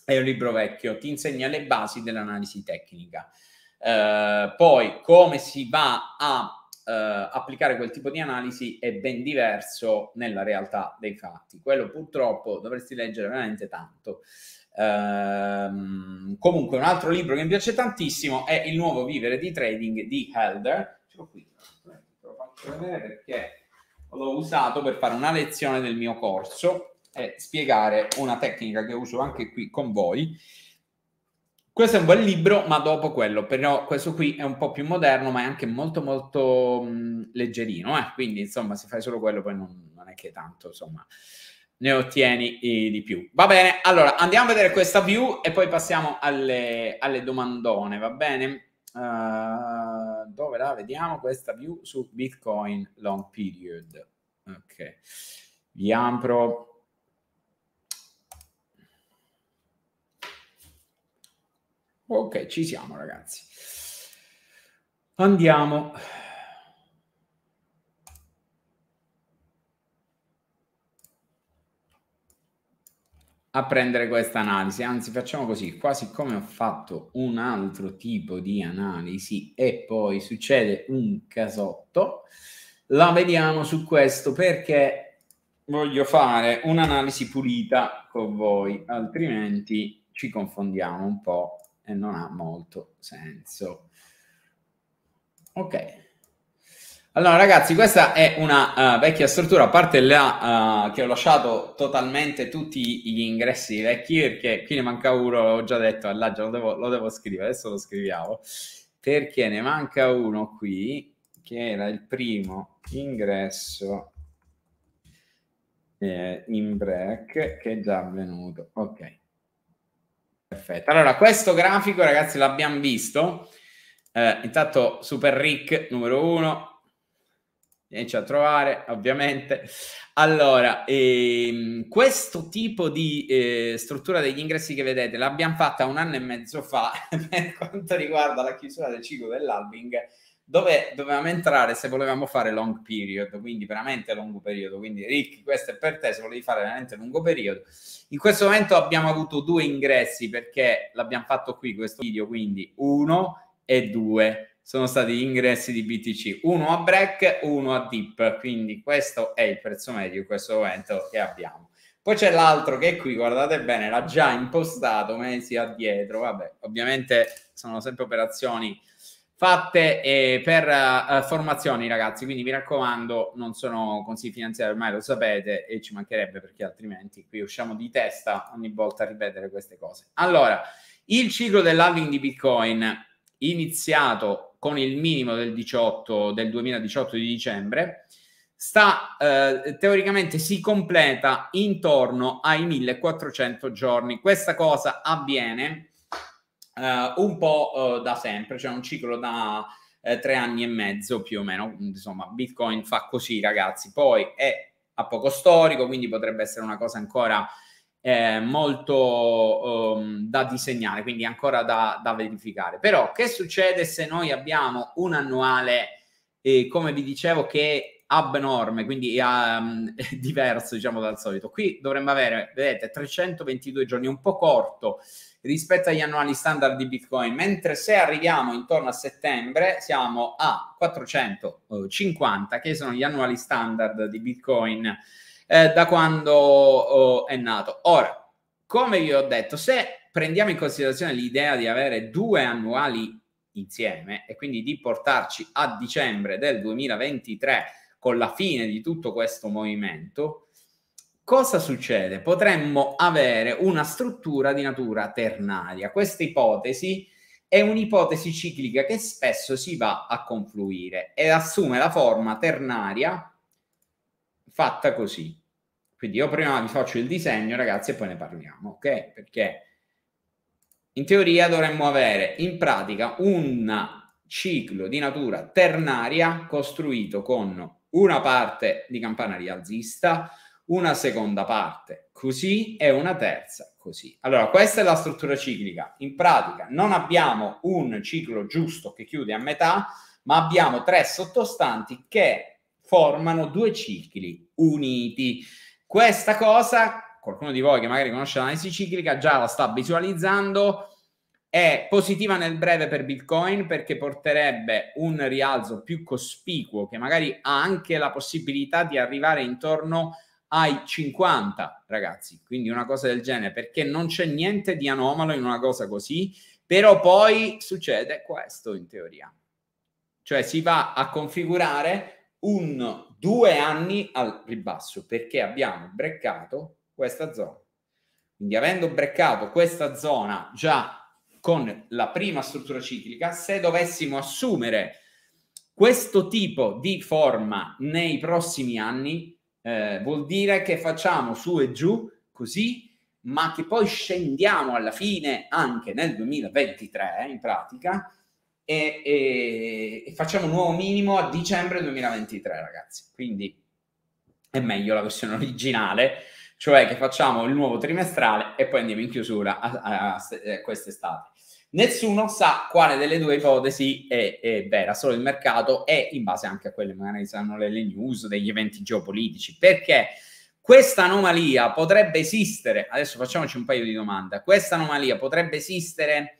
è un libro vecchio, ti insegna le basi dell'analisi tecnica. Eh, poi come si va a eh, applicare quel tipo di analisi è ben diverso nella realtà dei fatti. Quello purtroppo dovresti leggere veramente tanto. Ehm, comunque, un altro libro che mi piace tantissimo è Il nuovo vivere di trading di Helder. Ce l'ho qui, eh, te lo faccio vedere perché l'ho usato per fare una lezione del mio corso e spiegare una tecnica che uso anche qui con voi questo è un bel libro, ma dopo quello, però questo qui è un po' più moderno, ma è anche molto molto mh, leggerino, eh? quindi insomma se fai solo quello poi non, non è che tanto insomma ne ottieni eh, di più. Va bene, allora andiamo a vedere questa view e poi passiamo alle, alle domandone, va bene? Uh, dove la vediamo questa view su Bitcoin long period? Ok, vi apro Ok, ci siamo ragazzi. Andiamo. a prendere questa analisi, anzi facciamo così, qua siccome ho fatto un altro tipo di analisi e poi succede un casotto, la vediamo su questo perché voglio fare un'analisi pulita con voi, altrimenti ci confondiamo un po' e non ha molto senso. Ok. Allora ragazzi, questa è una uh, vecchia struttura, a parte la, uh, che ho lasciato totalmente tutti gli ingressi vecchi, perché qui ne manca uno, l'ho già detto, allaggia, eh, lo devo, lo devo scrivere, adesso lo scriviamo, perché ne manca uno qui, che era il primo ingresso eh, in break, che è già avvenuto. Ok. Perfetto. Allora, questo grafico, ragazzi, l'abbiamo visto. Eh, intanto, Super Rick numero uno, vienici a trovare, ovviamente. Allora, ehm, questo tipo di eh, struttura degli ingressi che vedete l'abbiamo fatta un anno e mezzo fa per quanto riguarda la chiusura del ciclo dell'albing dove dovevamo entrare se volevamo fare long period, quindi veramente lungo periodo. Quindi Rick, questo è per te se volevi fare veramente lungo periodo. In questo momento abbiamo avuto due ingressi perché l'abbiamo fatto qui questo video, quindi uno e due sono stati gli ingressi di BTC, uno a break, uno a dip, quindi questo è il prezzo medio in questo momento che abbiamo. Poi c'è l'altro che qui, guardate bene, era già impostato mesi addietro, vabbè, ovviamente sono sempre operazioni fatte eh, per eh, formazioni, ragazzi. Quindi mi raccomando, non sono consigli finanziari, ormai lo sapete, e ci mancherebbe perché altrimenti qui usciamo di testa ogni volta a ripetere queste cose. Allora, il ciclo dell'halving di Bitcoin iniziato con il minimo del 18 del 2018 di dicembre sta eh, teoricamente si completa intorno ai 1400 giorni. Questa cosa avviene eh, un po' eh, da sempre, cioè un ciclo da eh, tre anni e mezzo più o meno. Insomma, Bitcoin fa così, ragazzi. Poi è a poco storico, quindi potrebbe essere una cosa ancora eh, molto um, da disegnare, quindi ancora da, da, verificare. Però che succede se noi abbiamo un annuale, eh, come vi dicevo, che è abnorme, quindi um, diverso diciamo dal solito. Qui dovremmo avere, vedete, 322 giorni, un po' corto, rispetto agli annuali standard di Bitcoin, mentre se arriviamo intorno a settembre siamo a 450, che sono gli annuali standard di Bitcoin eh, da quando oh, è nato. Ora, come vi ho detto, se prendiamo in considerazione l'idea di avere due annuali insieme e quindi di portarci a dicembre del 2023 con la fine di tutto questo movimento, cosa succede? Potremmo avere una struttura di natura ternaria. Questa ipotesi è un'ipotesi ciclica che spesso si va a confluire e assume la forma ternaria fatta così. Quindi io prima vi faccio il disegno, ragazzi, e poi ne parliamo, ok? Perché in teoria dovremmo avere in pratica un ciclo di natura ternaria costruito con una parte di campana rialzista, una seconda parte così e una terza così. Allora, questa è la struttura ciclica. In pratica non abbiamo un ciclo giusto che chiude a metà, ma abbiamo tre sottostanti che formano due cicli uniti. Questa cosa, qualcuno di voi che magari conosce l'analisi ciclica già la sta visualizzando, è positiva nel breve per Bitcoin perché porterebbe un rialzo più cospicuo che magari ha anche la possibilità di arrivare intorno a ai 50, ragazzi, quindi una cosa del genere, perché non c'è niente di anomalo in una cosa così, però poi succede questo in teoria. Cioè si va a configurare un due anni al ribasso, perché abbiamo breccato questa zona. Quindi avendo breccato questa zona già con la prima struttura ciclica, se dovessimo assumere questo tipo di forma nei prossimi anni, eh, vuol dire che facciamo su e giù così, ma che poi scendiamo alla fine anche nel 2023 eh, in pratica e, e, e, facciamo un nuovo minimo a dicembre 2023 ragazzi. Quindi è meglio la versione originale, cioè che facciamo il nuovo trimestrale e poi andiamo in chiusura a, a, a, quest'estate. Nessuno sa quale delle due ipotesi è, è vera, solo il mercato è in base anche a quelle magari sanno le, le news degli eventi geopolitici. Perché? Questa anomalia potrebbe esistere, adesso facciamoci un paio di domande, questa anomalia potrebbe esistere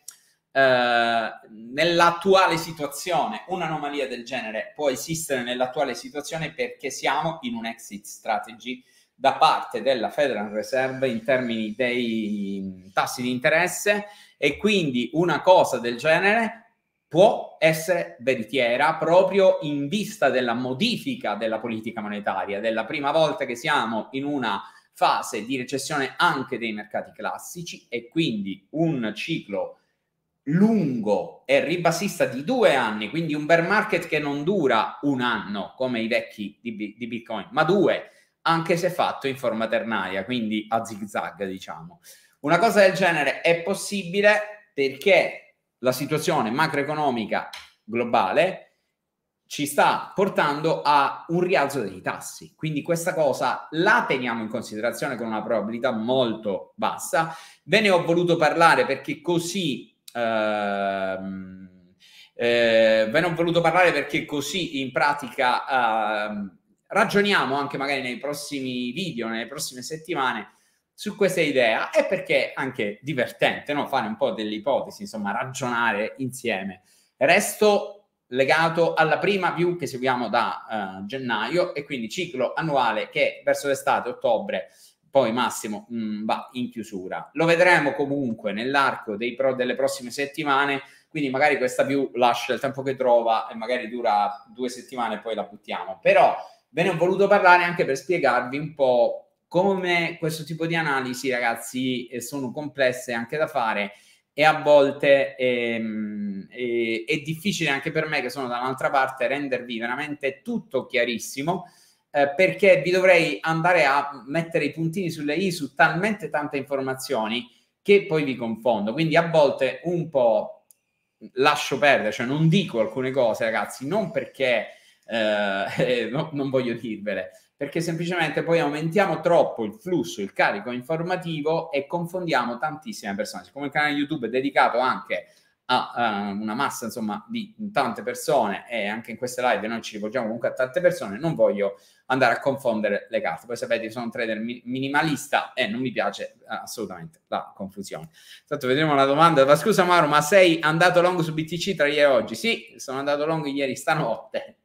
eh, nell'attuale situazione, un'anomalia del genere può esistere nell'attuale situazione perché siamo in un exit strategy da parte della Federal Reserve in termini dei mm, tassi di interesse e quindi una cosa del genere può essere veritiera proprio in vista della modifica della politica monetaria, della prima volta che siamo in una fase di recessione anche dei mercati classici e quindi un ciclo lungo e ribassista di due anni, quindi un bear market che non dura un anno come i vecchi di, di Bitcoin, ma due anche se fatto in forma ternaria, quindi a zigzag, diciamo. Una cosa del genere è possibile perché la situazione macroeconomica globale ci sta portando a un rialzo dei tassi. Quindi questa cosa la teniamo in considerazione con una probabilità molto bassa. Ve ne ho voluto parlare perché così... Ehm, eh, ve ne ho voluto parlare perché così in pratica... eh, ragioniamo anche magari nei prossimi video, nelle prossime settimane su questa idea e perché è anche divertente no? fare un po' delle ipotesi, insomma, ragionare insieme. Resto legato alla prima view che seguiamo da uh, gennaio e quindi ciclo annuale che verso l'estate, ottobre, poi Massimo mh, mm, va in chiusura. Lo vedremo comunque nell'arco pro, delle prossime settimane, quindi magari questa view lascia il tempo che trova e magari dura due settimane e poi la buttiamo. Però Ve ne ho voluto parlare anche per spiegarvi un po' come questo tipo di analisi, ragazzi, eh, sono complesse anche da fare e a volte ehm, eh, è difficile anche per me che sono da un'altra parte rendervi veramente tutto chiarissimo eh, perché vi dovrei andare a mettere i puntini sulle i su talmente tante informazioni che poi vi confondo. Quindi a volte un po' lascio perdere, cioè non dico alcune cose, ragazzi, non perché eh, eh, no, non voglio dirvele, perché semplicemente poi aumentiamo troppo il flusso, il carico informativo e confondiamo tantissime persone. Siccome il canale YouTube è dedicato anche a uh, una massa insomma di tante persone e anche in queste live noi ci rivolgiamo comunque a tante persone, non voglio andare a confondere le carte. Poi sapete, sono un trader mi- minimalista e non mi piace eh, assolutamente la confusione. Intanto vedremo la domanda. Ma scusa Mauro, ma sei andato long su BTC tra ieri e oggi? Sì, sono andato long ieri stanotte.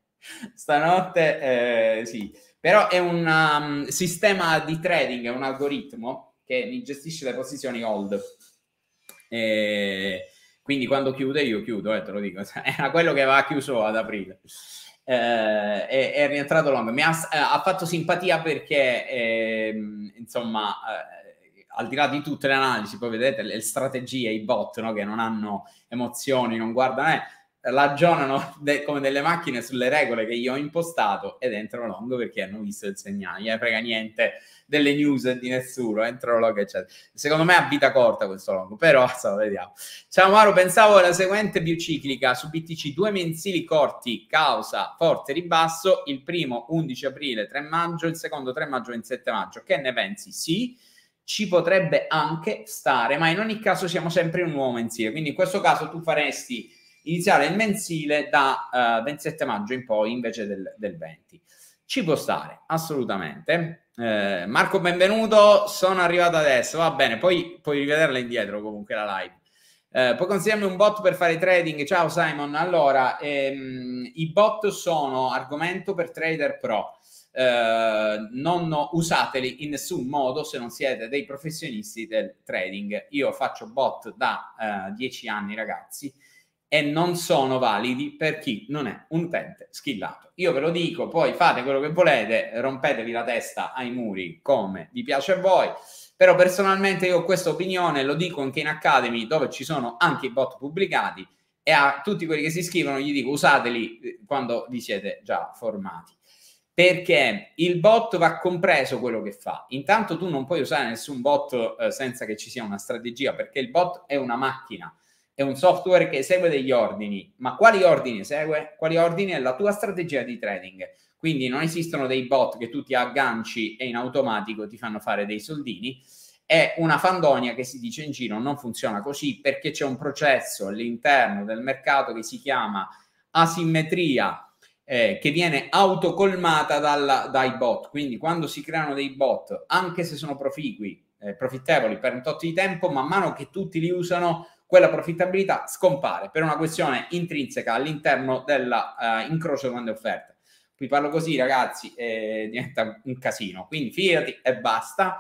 Stanotte eh, sì, però è un um, sistema di trading, è un algoritmo che mi gestisce le posizioni hold. E quindi quando chiude io chiudo, eh, te lo dico, era quello che aveva chiuso ad aprile. Eh, è, è, rientrato long, mi ha, eh, ha fatto simpatia perché ehm, eh, insomma al di là di tutte le analisi, poi vedete le strategie, i bot no? che non hanno emozioni, non guardano, eh, ragionano de- come delle macchine sulle regole che io ho impostato ed entrano longo perché hanno visto il segnale, non frega niente delle news di nessuno, entrano longo eccetera. Secondo me ha vita corta questo longo, però so, vediamo. Ciao Maro, pensavo alla seguente biociclica su BTC, due mensili corti causa forte ribasso, il primo 11 aprile, 3 maggio, il secondo 3 maggio, 27 maggio. Che ne pensi? Sì ci potrebbe anche stare, ma in ogni caso siamo sempre in un nuovo mensile. Quindi in questo caso tu faresti iniziare il mensile da uh, eh, 27 maggio in poi invece del, del 20. Ci può stare, assolutamente. Eh, Marco, benvenuto, sono arrivato adesso, va bene, poi puoi rivederla indietro comunque la live. Eh, puoi consigliarmi un bot per fare trading? Ciao Simon, allora, ehm, i bot sono argomento per trader pro. Uh, non usateli in nessun modo se non siete dei professionisti del trading. Io faccio bot da uh, eh, 10 anni, ragazzi, e non sono validi per chi non è un utente skillato. Io ve lo dico, poi fate quello che volete, rompetevi la testa ai muri come vi piace a voi, però personalmente io ho questa opinione, lo dico anche in Academy dove ci sono anche i bot pubblicati e a tutti quelli che si iscrivono gli dico usateli eh, quando vi siete già formati. Perché il bot va compreso quello che fa. Intanto tu non puoi usare nessun bot eh, senza che ci sia una strategia, perché il bot è una macchina è un software che esegue degli ordini, ma quali ordini esegue? Quali ordini è la tua strategia di trading? Quindi non esistono dei bot che tu ti agganci e in automatico ti fanno fare dei soldini. È una fandonia che si dice in giro non funziona così perché c'è un processo all'interno del mercato che si chiama asimmetria eh, che viene autocolmata dalla, dai bot. Quindi quando si creano dei bot, anche se sono proficui, eh, profittevoli per un tot di tempo, man mano che tutti li usano, quella profittabilità scompare per una questione intrinseca all'interno dell'incrocio eh, uh, grande offerta. Vi parlo così, ragazzi, eh, diventa un casino. Quindi fidati e basta.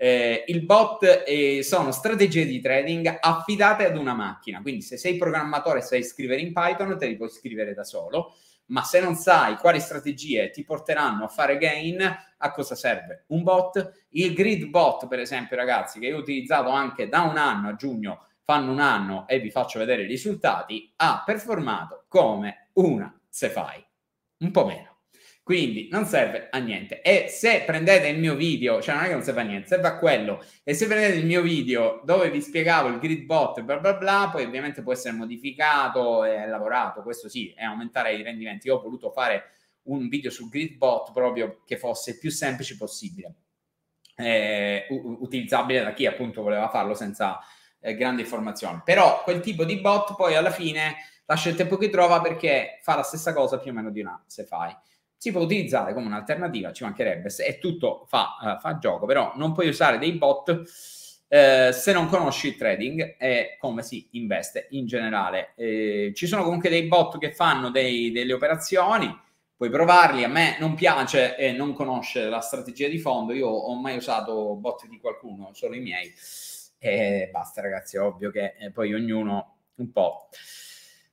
Eh, il bot eh, sono strategie di trading affidate ad una macchina. Quindi, se sei programmatore e sai scrivere in Python, te li puoi scrivere da solo. Ma se non sai quali strategie ti porteranno a fare gain, a cosa serve un bot? Il grid bot, per esempio, ragazzi, che io ho utilizzato anche da un anno a giugno fanno un anno e vi faccio vedere i risultati, ha performato come una Sefai, un po' meno. Quindi non serve a niente. E se prendete il mio video, cioè non è che non serve a niente, serve a quello. E se prendete il mio video dove vi spiegavo il grid bot, bla bla bla, poi ovviamente può essere modificato e lavorato, questo sì, è aumentare i rendimenti. Io ho voluto fare un video sul grid bot proprio che fosse il più semplice possibile, eh, utilizzabile da chi appunto voleva farlo senza eh, grande informazione. Però quel tipo di bot poi alla fine lascia il tempo che trova perché fa la stessa cosa più o meno di una se fai. Si può utilizzare come un'alternativa, ci mancherebbe, è tutto fa, uh, fa, gioco, però non puoi usare dei bot eh, se non conosci il trading e come si investe in generale. Eh, ci sono comunque dei bot che fanno dei, delle operazioni, puoi provarli, a me non piace e non conosce la strategia di fondo, io ho mai usato bot di qualcuno, solo i miei. E basta, ragazzi, è ovvio che eh, poi ognuno un po'.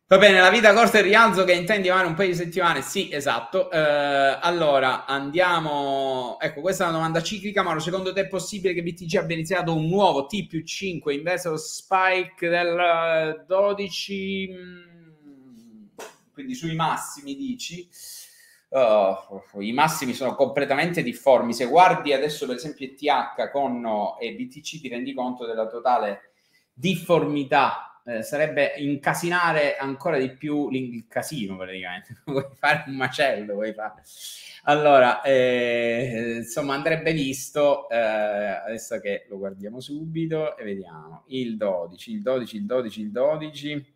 Va bene, la vita corta e il rialzo che intendi fare un paio di settimane? Sì, esatto. Eh, allora, andiamo... Ecco, questa è una domanda ciclica, Mauro. Secondo te è possibile che BTG abbia iniziato un nuovo T più 5 invece lo spike del 12... Eh, mm, quindi sui massimi, dici? uh, i massimi sono completamente difformi. Se guardi adesso per esempio ETH, con e BTC ti rendi conto della totale difformità. Eh, sarebbe incasinare ancora di più il casino praticamente. vuoi fare un macello, vuoi fare... Allora, eh, insomma, andrebbe visto, eh, adesso che lo guardiamo subito e vediamo, il 12, il 12, il 12, il 12,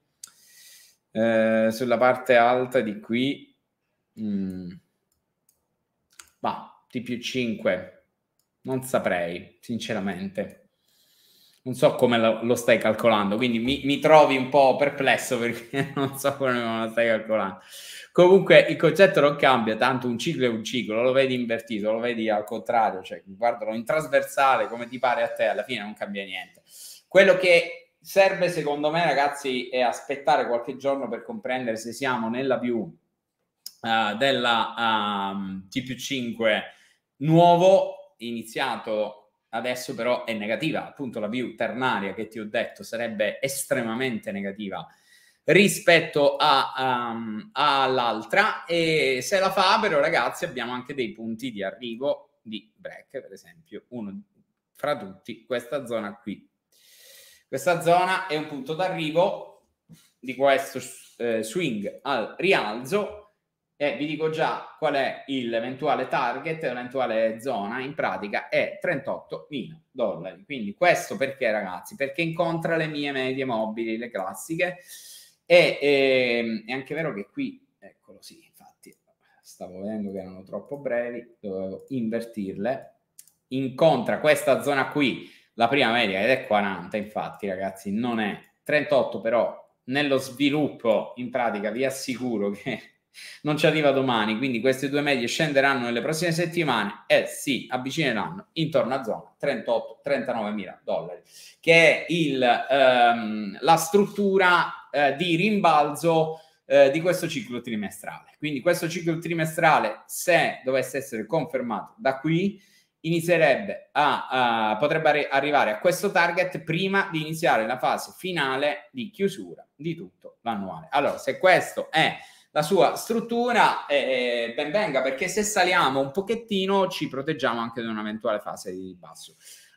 eh, sulla parte alta di qui, Mm. ma Bah, T più 5, non saprei, sinceramente. Non so come lo, lo stai calcolando, quindi mi, mi, trovi un po' perplesso perché non so come lo stai calcolando. Comunque il concetto non cambia, tanto un ciclo è un ciclo, lo vedi invertito, lo vedi al contrario, cioè guardalo in trasversale come ti pare a te, alla fine non cambia niente. Quello che serve secondo me ragazzi è aspettare qualche giorno per comprendere se siamo nella più uh, della um, ehm, TP5 nuovo iniziato adesso però è negativa, appunto la view ternaria che ti ho detto sarebbe estremamente negativa rispetto a, um, all'altra e se la fa però ragazzi abbiamo anche dei punti di arrivo di break per esempio uno fra tutti questa zona qui questa zona è un punto d'arrivo di questo eh, swing al rialzo e vi dico già qual è l'eventuale target, l'eventuale zona, in pratica è 38 mila dollari. Quindi questo perché ragazzi? Perché incontra le mie medie mobili, le classiche, e ehm, è anche vero che qui, eccolo sì, infatti stavo vedendo che erano troppo brevi, dovevo invertirle, incontra questa zona qui, la prima media ed è 40, infatti ragazzi non è 38 però nello sviluppo in pratica vi assicuro che non ci arriva domani, quindi queste due medie scenderanno nelle prossime settimane e si avvicineranno intorno a zona 38-39 mila dollari, che è il, ehm, la struttura eh, di rimbalzo eh, di questo ciclo trimestrale. Quindi questo ciclo trimestrale, se dovesse essere confermato da qui, inizierebbe a, a potrebbe arrivare a questo target prima di iniziare la fase finale di chiusura di tutto l'annuale. Allora, se questo è la sua struttura eh, ben venga perché se saliamo un pochettino ci proteggiamo anche da un'eventuale fase di basso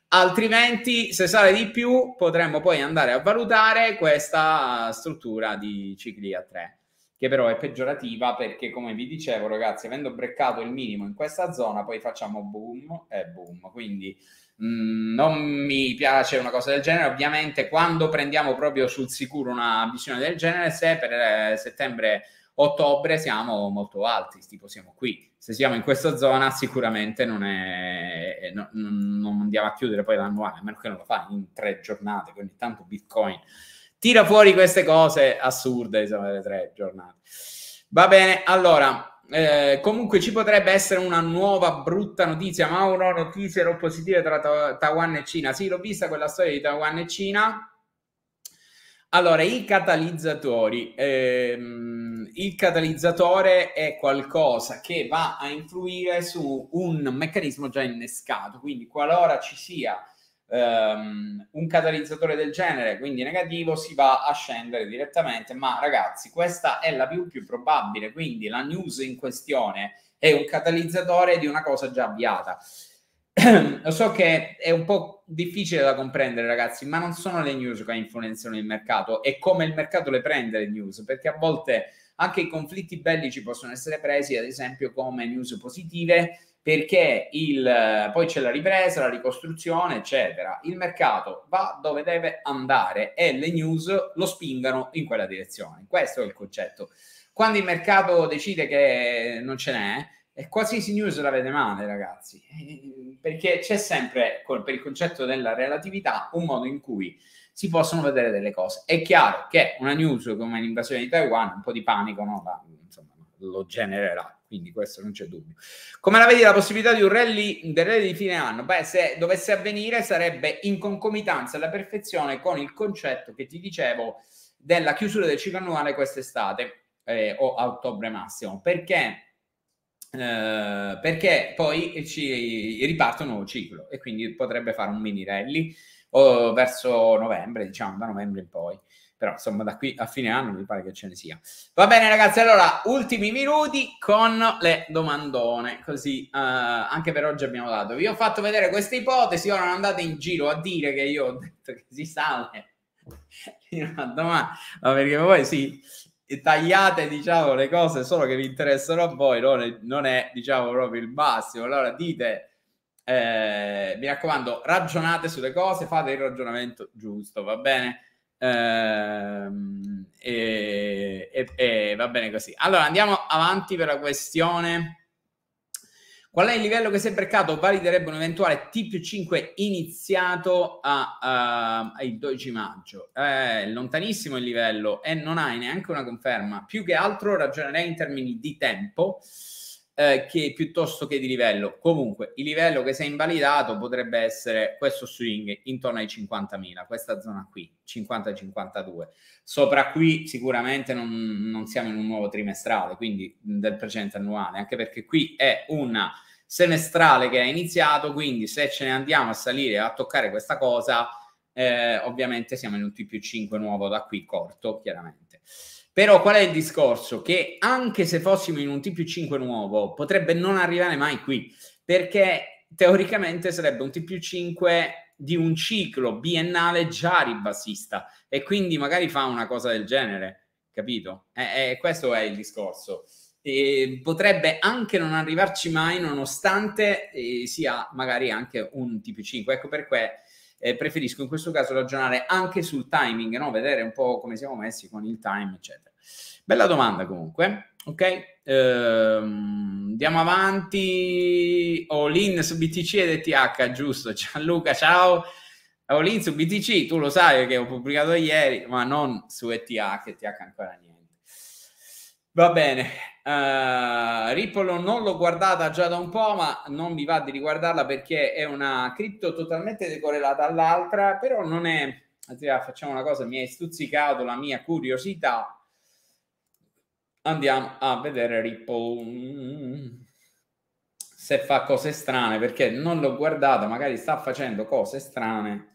altrimenti se sale di più potremmo poi andare a valutare questa struttura di cicli a 3 che però è peggiorativa perché come vi dicevo ragazzi avendo breccato il minimo in questa zona poi facciamo boom e boom quindi mh, mm, non mi piace una cosa del genere ovviamente quando prendiamo proprio sul sicuro una visione del genere se per eh, settembre ottobre siamo molto alti, tipo siamo qui. Se siamo in questa zona sicuramente non, è, no, non andiamo a chiudere poi l'annuale, a meno che non lo fa in tre giornate, quindi tanto Bitcoin tira fuori queste cose assurde, sono le tre giornate. Va bene, allora, eh, comunque ci potrebbe essere una nuova brutta notizia, ma una notizia positiva tra Taiwan e Cina. Sì, l'ho vista quella storia di Taiwan e Cina, allora, i catalizzatori. Ehm, il catalizzatore è qualcosa che va a influire su un meccanismo già innescato, quindi qualora ci sia ehm, un catalizzatore del genere, quindi negativo, si va a scendere direttamente, ma ragazzi, questa è la più più probabile, quindi la news in questione è un catalizzatore di una cosa già avviata. Lo so che è un po' difficile da comprendere, ragazzi, ma non sono le news che influenzano il mercato, è come il mercato le prende le news, perché a volte anche i conflitti bellici possono essere presi, ad esempio, come news positive, perché il, poi c'è la ripresa, la ricostruzione, eccetera. Il mercato va dove deve andare e le news lo spingano in quella direzione. Questo è il concetto. Quando il mercato decide che non ce n'è, e quasi si News la vede male, ragazzi, eh, perché c'è sempre, per il concetto della relatività, un modo in cui si possono vedere delle cose. È chiaro che una news come l'invasione di Taiwan, un po' di panico, no? Ma, insomma, lo genererà, quindi questo non c'è dubbio. Come la vedi la possibilità di un rally, del rally di fine anno? Beh, se dovesse avvenire sarebbe in concomitanza alla perfezione con il concetto che ti dicevo della chiusura del ciclo annuale quest'estate eh, o a ottobre massimo, perché eh, perché poi ci riparte un nuovo ciclo e quindi potrebbe fare un mini rally o verso novembre, diciamo da novembre in poi. Però insomma, da qui a fine anno mi pare che ce ne sia. Va bene, ragazzi. Allora, ultimi minuti con le domandone. Così eh, anche per oggi abbiamo dato. Vi ho fatto vedere queste ipotesi. Ora non andate in giro a dire che io ho detto che si sale. Fino a domani, ma perché poi sì tagliate diciamo le cose solo che vi interessano a voi non è, non è diciamo proprio il massimo allora dite eh, mi raccomando ragionate sulle cose fate il ragionamento giusto va bene ehm, e, e, e va bene così allora andiamo avanti per la questione Qual è il livello che se beccato validerebbe un eventuale T5 iniziato a, uh, il 12 maggio? È lontanissimo il livello e non hai neanche una conferma. Più che altro ragionerei in termini di tempo. Eh, che, piuttosto che di livello. Comunque, il livello che si è invalidato potrebbe essere questo swing intorno ai 50.000, questa zona qui, 50-52. Sopra qui sicuramente non, non siamo in un nuovo trimestrale, quindi del precedente annuale, anche perché qui è una semestrale che è iniziato, quindi se ce ne andiamo a salire a toccare questa cosa, eh, ovviamente siamo in un T più 5 nuovo da qui, corto chiaramente. Però qual è il discorso? Che anche se fossimo in un T5 più nuovo, potrebbe non arrivare mai qui, perché teoricamente sarebbe un T5 più di un ciclo biennale già ribassista e quindi magari fa una cosa del genere, capito? E, eh, e eh, questo è il discorso. E potrebbe anche non arrivarci mai nonostante eh, sia magari anche un T5. più Ecco perché eh, preferisco in questo caso ragionare anche sul timing, no? vedere un po' come siamo messi con il time, eccetera. Bella domanda comunque, ok? Ehm, andiamo avanti. Olin su BTC ed ETH, giusto? Gianluca, ciao. Olin su BTC, tu lo sai che ho pubblicato ieri, ma non su ETH, ETH ancora niente. Va bene, Uh, eh, Ripolo non l'ho guardata già da un po', ma non mi va di riguardarla perché è una cripto totalmente decorrelata all'altra, però non è... Facciamo una cosa, mi hai stuzzicato la mia curiosità. Andiamo a vedere Ripple se fa cose strane, perché non l'ho guardata, magari sta facendo cose strane.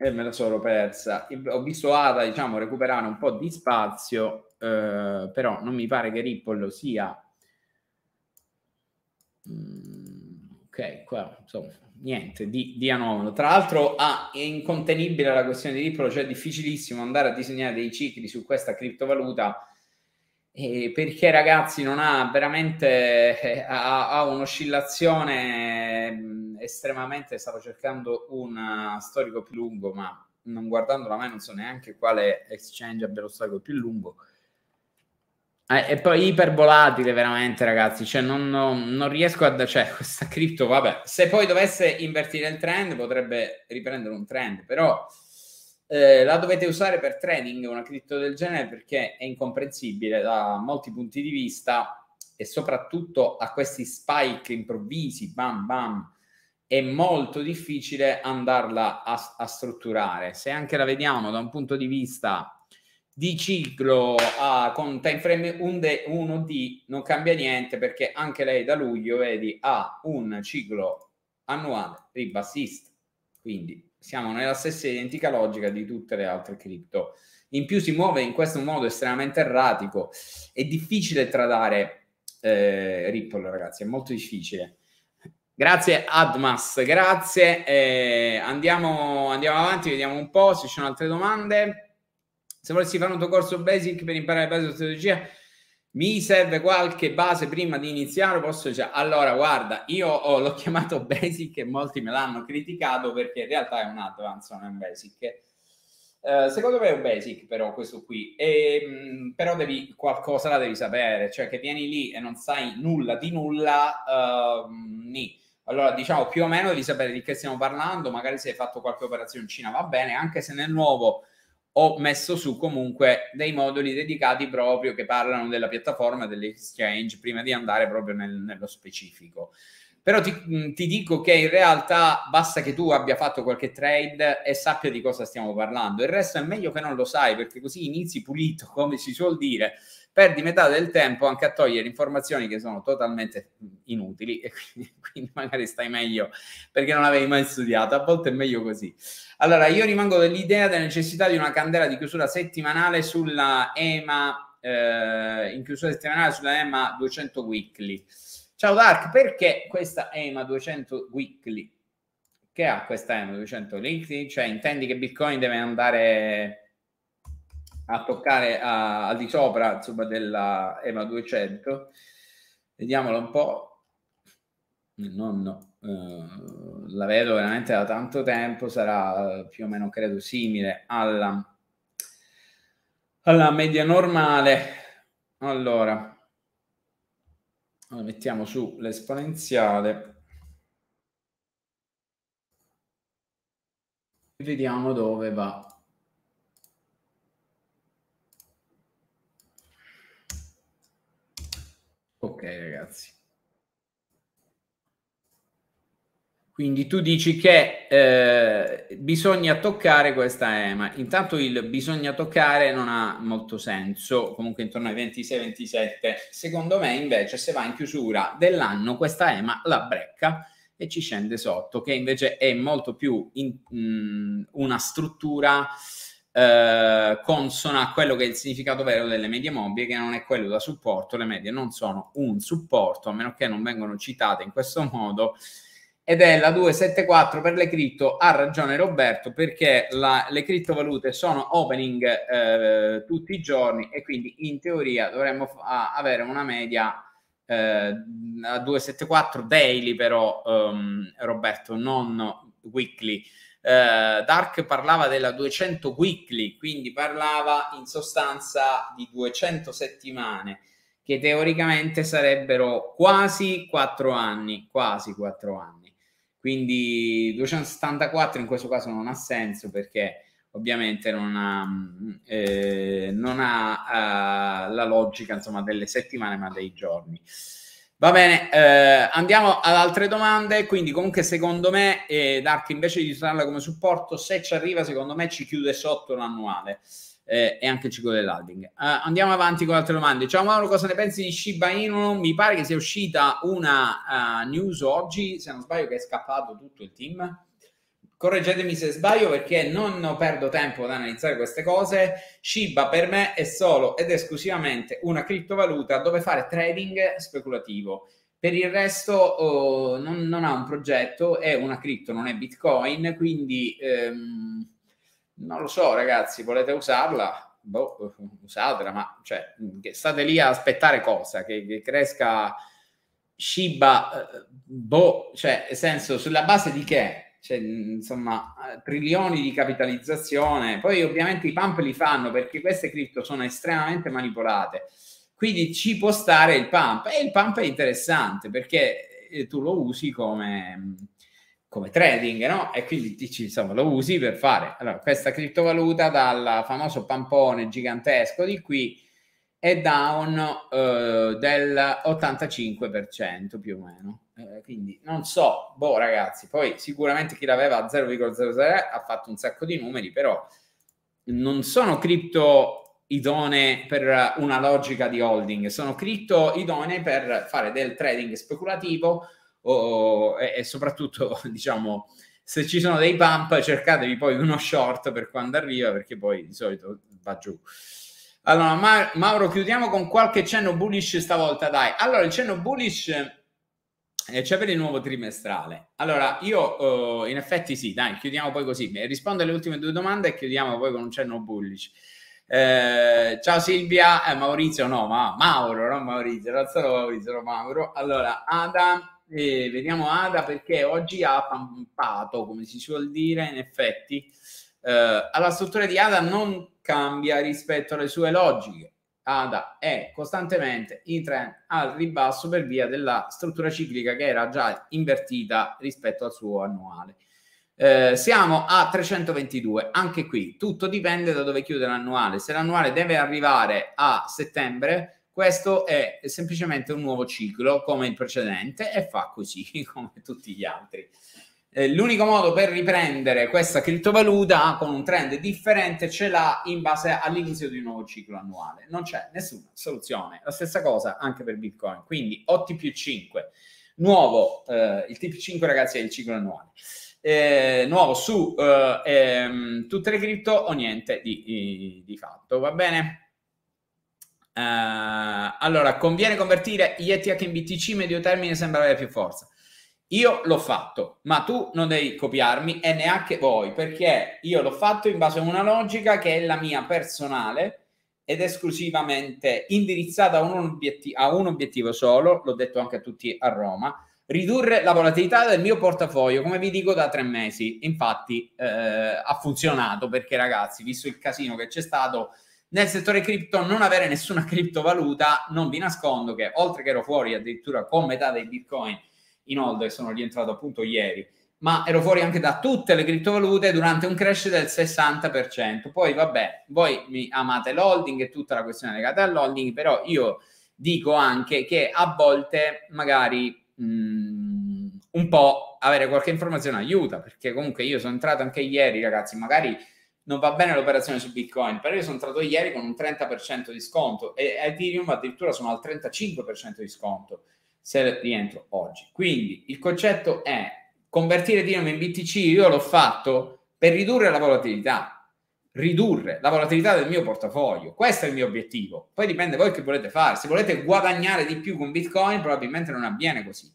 E me la sono persa. Ho visto ADA, diciamo, recuperare un po' di spazio, eh, però non mi pare che Ripple sia... Mm, ok, qua, insomma, niente di, di anomalo. Tra l'altro, ah, è incontenibile la questione di Ripple, cioè è difficilissimo andare a disegnare dei cicli su questa criptovaluta eh, perché ragazzi non ha veramente eh, ha, ha un'oscillazione estremamente stavo cercando un uh, storico più lungo ma non guardandola mai non so neanche quale exchange abbia lo storico più lungo eh, e poi ipervolatile veramente ragazzi cioè non, non, non riesco a cioè questa cripto vabbè se poi dovesse invertire il trend potrebbe riprendere un trend però eh, la dovete usare per training una cripto del genere perché è incomprensibile da molti punti di vista e soprattutto a questi spike improvvisi, bam bam, è molto difficile andarla a, a strutturare. Se anche la vediamo da un punto di vista di ciclo ah, con time frame 1D non cambia niente perché anche lei da luglio vedi ha un ciclo annuale ribassista quindi siamo nella stessa identica logica di tutte le altre cripto. In più si muove in questo modo estremamente erratico. È difficile tradare eh, Ripple, ragazzi, è molto difficile. Grazie Admas, grazie. Eh, andiamo, andiamo avanti, vediamo un po' se ci sono altre domande. Se volessi fare un tuo corso basic per imparare base di strategia, mi serve qualche base prima di iniziare? Posso già? Allora, guarda, io ho, l'ho chiamato Basic e molti me l'hanno criticato perché in realtà è un advanced, non è un Basic. Uh, secondo me è un basic però questo qui, e, ehm, mh, però devi, qualcosa la devi sapere, cioè che vieni lì e non sai nulla di nulla, uh, ehm, nì. allora diciamo più o meno devi sapere di che stiamo parlando, magari se hai fatto qualche operazione in Cina va bene, anche se nel nuovo ho messo su comunque dei moduli dedicati proprio che parlano della piattaforma, dell'exchange, prima di andare proprio nel, nello specifico. Però ti, ti, dico che in realtà basta che tu abbia fatto qualche trade e sappia di cosa stiamo parlando. Il resto è meglio che non lo sai, perché così inizi pulito, come si suol dire, perdi metà del tempo anche a togliere informazioni che sono totalmente inutili e quindi, quindi magari stai meglio perché non avevi mai studiato, a volte è meglio così. Allora, io rimango dell'idea della necessità di una candela di chiusura settimanale sulla EMA, eh, in chiusura settimanale sulla EMA 200 Weekly. Ciao Dark, perché questa EMA 200 Weekly? Che ha questa EMA 200 Weekly? Cioè, intendi che Bitcoin deve andare a toccare al di sopra insomma, della EMA 200. Vediamola un po'. Non, no. uh, eh, la vedo veramente da tanto tempo, sarà più o meno credo simile alla, alla media normale. Allora, mettiamo su l'esponenziale e Vediamo dove va ragazzi. Quindi tu dici che eh, bisogna toccare questa EMA. Intanto il bisogna toccare non ha molto senso, comunque intorno ai 26-27. Secondo me invece se va in chiusura dell'anno questa EMA la brecca e ci scende sotto, che invece è molto più in, mh, mm, una struttura eh, consona a quello che è il significato vero delle medie mobili, che non è quello da supporto. Le medie non sono un supporto, a meno che non vengano citate in questo modo. Ed è la 274 per le cripto. Ha ragione Roberto, perché la, le criptovalute sono opening eh, tutti i giorni e quindi in teoria dovremmo f- avere una media eh, a 274 daily, però ehm, Roberto, non weekly eh, Dark parlava della 200 weekly, quindi parlava in sostanza di 200 settimane, che teoricamente sarebbero quasi 4 anni, quasi 4 anni. Quindi 274 in questo caso non ha senso perché ovviamente non ha, eh, non ha eh, la logica insomma, delle settimane ma dei giorni. Va bene, eh, andiamo ad altre domande. Quindi, comunque, secondo me, eh, Dark invece di usarla come supporto, se ci arriva, secondo me ci chiude sotto l'annuale eh, e anche il ciclo dell'holding. Eh, andiamo avanti con altre domande. Ciao Mauro, cosa ne pensi di Shiba Inu? Mi pare che sia uscita una uh, news oggi, se non sbaglio, che è scappato tutto il team correggetemi se sbaglio perché non perdo tempo ad analizzare queste cose. Shiba per me è solo ed esclusivamente una criptovaluta dove fare trading speculativo. Per il resto oh, non, non, ha un progetto, è una cripto, non è Bitcoin, quindi ehm, non lo so ragazzi, volete usarla? Boh, usatela, ma cioè, state lì a aspettare cosa? Che, che cresca Shiba, eh, boh, cioè, nel senso, sulla base di che? cioè, insomma, trilioni di capitalizzazione. Poi ovviamente i pump li fanno perché queste cripto sono estremamente manipolate. Quindi ci può stare il pump e il pump è interessante perché eh, tu lo usi come, come trading, no? E quindi dici, insomma, lo usi per fare. Allora, questa criptovaluta dal famoso pampone gigantesco di qui è down eh, del 85% più o meno eh, quindi non so, boh ragazzi, poi sicuramente chi l'aveva a 0,03 ha fatto un sacco di numeri, però non sono cripto idonee per una logica di holding, sono cripto idonee per fare del trading speculativo o, e, e soprattutto diciamo se ci sono dei pump cercatevi poi uno short per quando arriva perché poi di solito va giù. Allora, Ma- Mauro, chiudiamo con qualche cenno bullish stavolta, dai. Allora, il cenno bullish eh, c'è per il nuovo trimestrale. Allora, io eh, in effetti sì, dai, chiudiamo poi così. Rispondo alle ultime due domande e chiudiamo poi con un cenno bullish. Eh, ciao Silvia, eh, Maurizio, no, ma Mauro, non Maurizio, non solo Maurizio, no, Mauro. Allora, Ada, eh, vediamo Ada perché oggi ha pampato, come si suol dire, in effetti. Eh, alla struttura di Ada non cambia rispetto alle sue logiche. ADA è costantemente in trend al ribasso per via della struttura ciclica che era già invertita rispetto al suo annuale. Eh, siamo a 322, anche qui tutto dipende da dove chiude l'annuale. Se l'annuale deve arrivare a settembre, questo è semplicemente un nuovo ciclo come il precedente e fa così come tutti gli altri. Eh, l'unico modo per riprendere questa criptovaluta con un trend differente ce l'ha in base all'inizio di un nuovo ciclo annuale. Non c'è nessuna soluzione. La stessa cosa anche per Bitcoin. Quindi 8 più 5. Nuovo, eh, il TP5 ragazzi è il ciclo annuale. Eh, nuovo su eh, ehm, tutte le cripto o niente di, di, di fatto, va bene? Uh, allora, conviene convertire gli ETH in BTC medio termine sembra avere più forza. Io l'ho fatto, ma tu non devi copiarmi e neanche voi, perché io l'ho fatto in base a una logica che è la mia personale ed esclusivamente indirizzata a un, obiettivo, a un obiettivo solo, l'ho detto anche a tutti a Roma, ridurre la volatilità del mio portafoglio, come vi dico da tre mesi. Infatti eh, ha funzionato perché ragazzi, visto il casino che c'è stato nel settore cripto, non avere nessuna criptovaluta, non vi nascondo che oltre che ero fuori addirittura con metà dei bitcoin in hold e sono rientrato appunto ieri, ma ero fuori anche da tutte le criptovalute durante un crash del 60%. Poi vabbè, voi mi amate l'holding e tutta la questione legata all'holding, però io dico anche che a volte magari mh, mm, un po' avere qualche informazione aiuta, perché comunque io sono entrato anche ieri, ragazzi, magari non va bene l'operazione su Bitcoin, però io sono entrato ieri con un 30% di sconto e Ethereum addirittura sono al 35% di sconto se rientro oggi. Quindi il concetto è convertire Dinamo in BTC, io l'ho fatto per ridurre la volatilità, ridurre la volatilità del mio portafoglio. Questo è il mio obiettivo. Poi dipende voi che volete fare. Se volete guadagnare di più con Bitcoin, probabilmente non avviene così.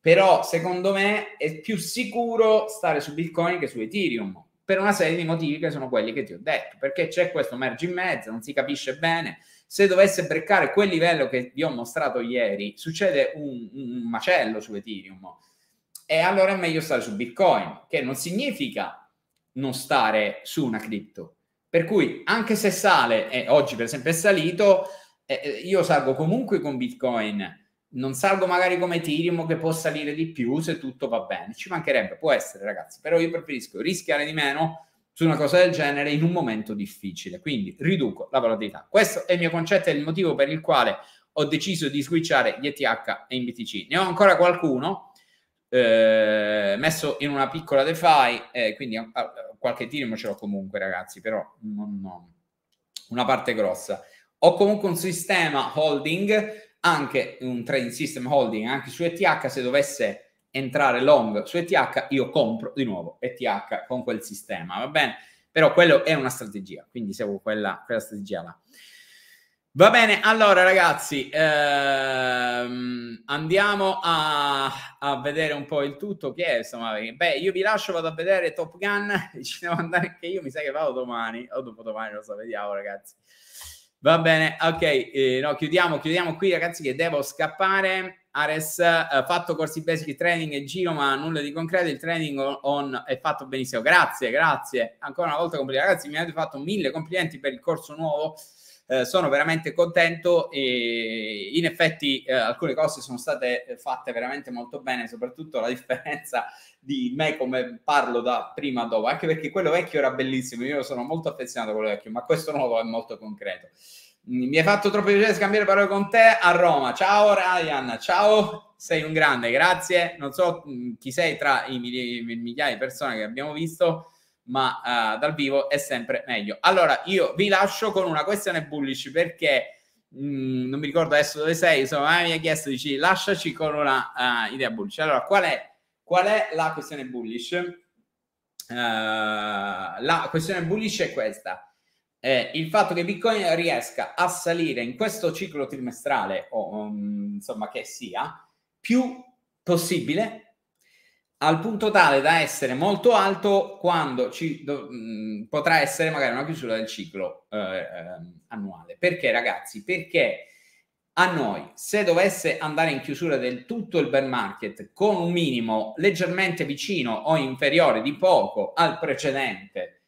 Però secondo me è più sicuro stare su Bitcoin che su Ethereum per una serie di motivi che sono quelli che ti ho detto, perché c'è questo merge in mezzo, non si capisce bene se dovesse breccare quel livello che vi ho mostrato ieri, succede un, un macello su Ethereum. E allora è meglio stare su Bitcoin, che non significa non stare su una cripto. Per cui anche se sale, e oggi per esempio è salito, eh, eh io salgo comunque con Bitcoin non salgo magari come Ethereum che può salire di più se tutto va bene, ci mancherebbe, può essere ragazzi, però io preferisco rischiare di meno su una cosa del genere in un momento difficile. Quindi riduco la volatilità. Questo è il mio concetto e il motivo per il quale ho deciso di switchare gli ETH e in BTC. Ne ho ancora qualcuno eh, messo in una piccola DeFi, eh, quindi a, ah, a, ah, qualche Ethereum ce l'ho comunque, ragazzi, però non, non, una parte grossa. Ho comunque un sistema holding, anche un trading system holding, anche su ETH se dovesse entrare long su ETH, io compro di nuovo ETH con quel sistema, va bene? Però quello è una strategia, quindi seguo quella, quella strategia là. Va bene, allora ragazzi, ehm, andiamo a, a, vedere un po' il tutto che è, insomma, beh, io vi lascio, vado a vedere Top Gun, ci devo andare anche io, mi sa che vado domani, o dopodomani, lo so, vediamo ragazzi. Va bene, ok, eh, no, chiudiamo, chiudiamo qui ragazzi che devo scappare. Ares, eh, fatto corsi basic training e giro, ma nulla di concreto. Il training on, on è fatto benissimo. Grazie, grazie. Ancora una volta, complimenti. Ragazzi, mi avete fatto mille complimenti per il corso nuovo. Eh, sono veramente contento e in effetti eh, alcune cose sono state eh, fatte veramente molto bene, soprattutto la differenza di me come parlo da prima a dopo, anche perché quello vecchio era bellissimo, io sono molto affezionato a quello vecchio, ma questo nuovo è molto concreto. Mi hai fatto troppo piacere scambiare parole con te a Roma. Ciao Ryan, ciao, sei un grande, grazie. Non so mm, chi sei tra i migliaia di persone che abbiamo visto, ma uh, dal vivo è sempre meglio. Allora, io vi lascio con una questione bullish perché mh, mm, non mi ricordo adesso dove sei, insomma, mi ha chiesto, di lasciaci con una uh, idea bullish. Allora, qual è, qual è la questione bullish? Uh, la questione bullish è questa eh, il fatto che Bitcoin riesca a salire in questo ciclo trimestrale o um, insomma che sia più possibile al punto tale da essere molto alto quando ci do, mh, mm, potrà essere magari una chiusura del ciclo eh, eh, annuale. Perché ragazzi? Perché a noi se dovesse andare in chiusura del tutto il bear market con un minimo leggermente vicino o inferiore di poco al precedente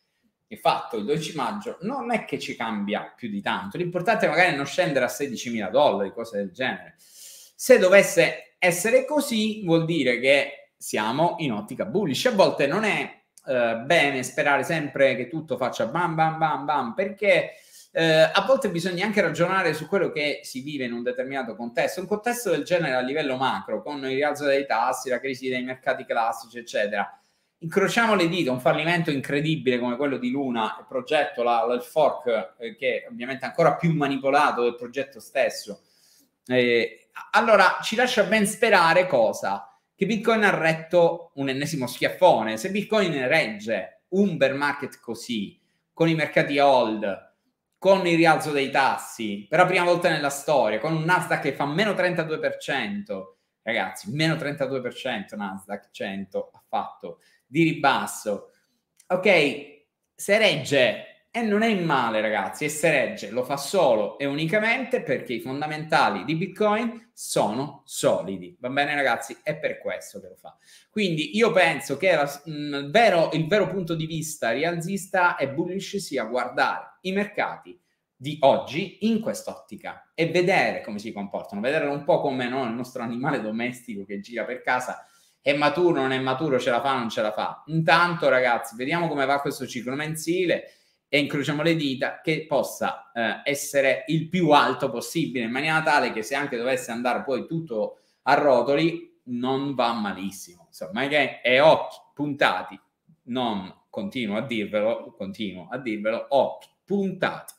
di fatto il 12 maggio non è che ci cambia più di tanto. L'importante è magari non scendere a 16.000 dollari, cose del genere. Se dovesse essere così, vuol dire che siamo in ottica bullish. A volte non è eh, bene sperare sempre che tutto faccia bam bam bam bam, perché eh, a volte bisogna anche ragionare su quello che si vive in un determinato contesto, un contesto del genere a livello macro, con il rialzo dei tassi, la crisi dei mercati classici, eccetera incrociamo le dita, un fallimento incredibile come quello di Luna, il progetto, la, la il fork, eh, che è ovviamente ancora più manipolato del progetto stesso, eh, allora ci lascia ben sperare cosa? Che Bitcoin ha retto un ennesimo schiaffone. Se Bitcoin regge un bear market così, con i mercati hold, con il rialzo dei tassi, per la prima volta nella storia, con un Nasdaq che fa meno 32%, ragazzi, meno 32% Nasdaq 100 ha fatto di ribasso. Ok, se regge e non è male, ragazzi, e se regge lo fa solo e unicamente perché i fondamentali di Bitcoin sono solidi. Va bene, ragazzi? È per questo che lo fa. Quindi io penso che la, mh, mm, vero, il vero punto di vista rialzista e bullish sia guardare i mercati di oggi in quest'ottica e vedere come si comportano, vedere un po' come no, il nostro animale domestico che gira per casa è maturo, non è maturo, ce la fa, non ce la fa. Intanto, ragazzi, vediamo come va questo ciclo mensile e incrociamo le dita che possa eh, essere il più alto possibile, in maniera tale che se anche dovesse andare poi tutto a rotoli, non va malissimo. Insomma, che è occhi puntati, non continuo a dirvelo, continuo a dirvelo, occhi puntati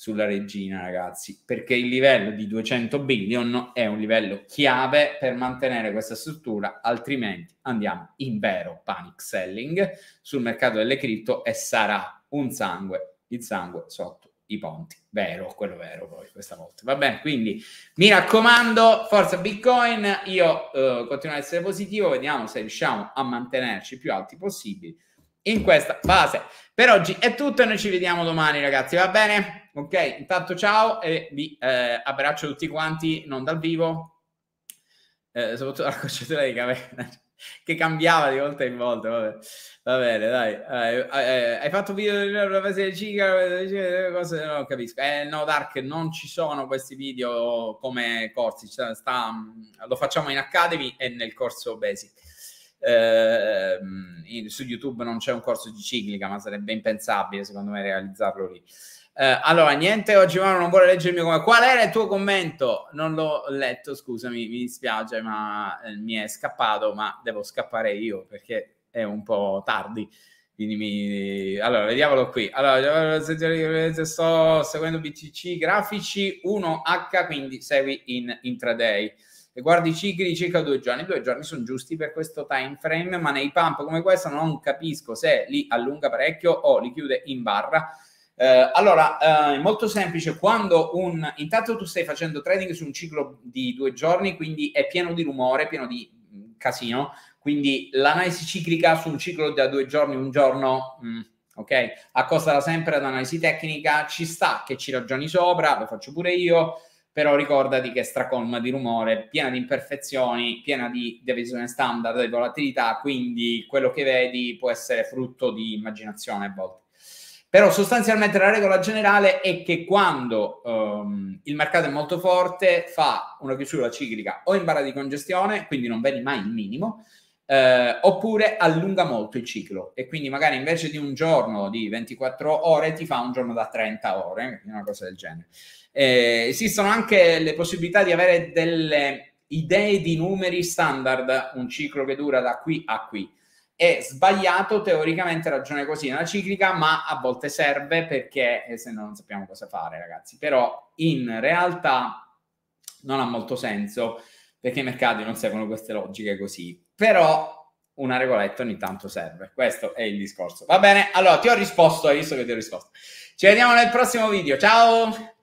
sulla regina, ragazzi, perché il livello di 200 billion è un livello chiave per mantenere questa struttura, altrimenti andiamo in vero panic selling sul mercato delle cripto e sarà un sangue, il sangue sotto i ponti. Vero, quello vero poi questa volta. Va bene, quindi mi raccomando, forza Bitcoin, io eh, continuo ad essere positivo, vediamo se riusciamo a mantenerci più alti possibili in questa fase. Per oggi è tutto e noi ci vediamo domani ragazzi, va bene? Ok, intanto ciao e vi eh, abbraccio tutti quanti, non dal vivo, eh, soprattutto la concentrazione che, che cambiava di volta in volta. Vabbè. Va bene, dai. Eh, eh, eh hai fatto video della fase del Giga? Cose non capisco. Eh, no, Dark, non ci sono questi video come corsi, sta, cioè, sta, lo facciamo in Academy e nel corso Basic. Eh, su YouTube non c'è un corso di ciclica, ma sarebbe impensabile secondo me realizzarlo lì. Eh, allora, niente, oggi Mauro non vuole leggere il mio commento. Qual era il tuo commento? Non l'ho letto, scusami, mi dispiace, ma eh, mi è scappato, ma devo scappare io perché è un po' tardi. Quindi mi... Allora, vediamolo qui. Allora, eh, sto seguendo BTC grafici 1H, quindi segui in intraday e guardi i cicli di circa due giorni. Due giorni sono giusti per questo time frame, ma nei pump come questo non capisco se li allunga parecchio o li chiude in barra. Eh, allora, eh, è molto semplice, quando un... Intanto tu stai facendo trading su un ciclo di due giorni, quindi è pieno di rumore, pieno di mm, casino, quindi l'analisi ciclica su un ciclo da due giorni, un giorno... Mh, mm, ok? Accostala sempre ad analisi tecnica, ci sta che ci ragioni sopra, lo faccio pure io, però ricordati che è stracolma di rumore, piena di imperfezioni, piena di divisione standard, di volatilità, quindi quello che vedi può essere frutto di immaginazione a volte. Però sostanzialmente la regola generale è che quando um, il mercato è molto forte fa una chiusura ciclica o in barra di congestione, quindi non vedi mai il minimo, eh, oppure allunga molto il ciclo e quindi magari invece di un giorno di 24 ore ti fa un giorno da 30 ore, una cosa del genere. Eh, esistono anche le possibilità di avere delle idee di numeri standard, un ciclo che dura da qui a qui. È sbagliato teoricamente ragione così nella ciclica, ma a volte serve perché eh, se no non sappiamo cosa fare, ragazzi. Però in realtà non ha molto senso perché i mercati non seguono queste logiche così. Però una regoletta ogni tanto serve. Questo è il discorso. Va bene? Allora, ti ho risposto, hai visto che ti ho risposto. Ci vediamo nel prossimo video. Ciao!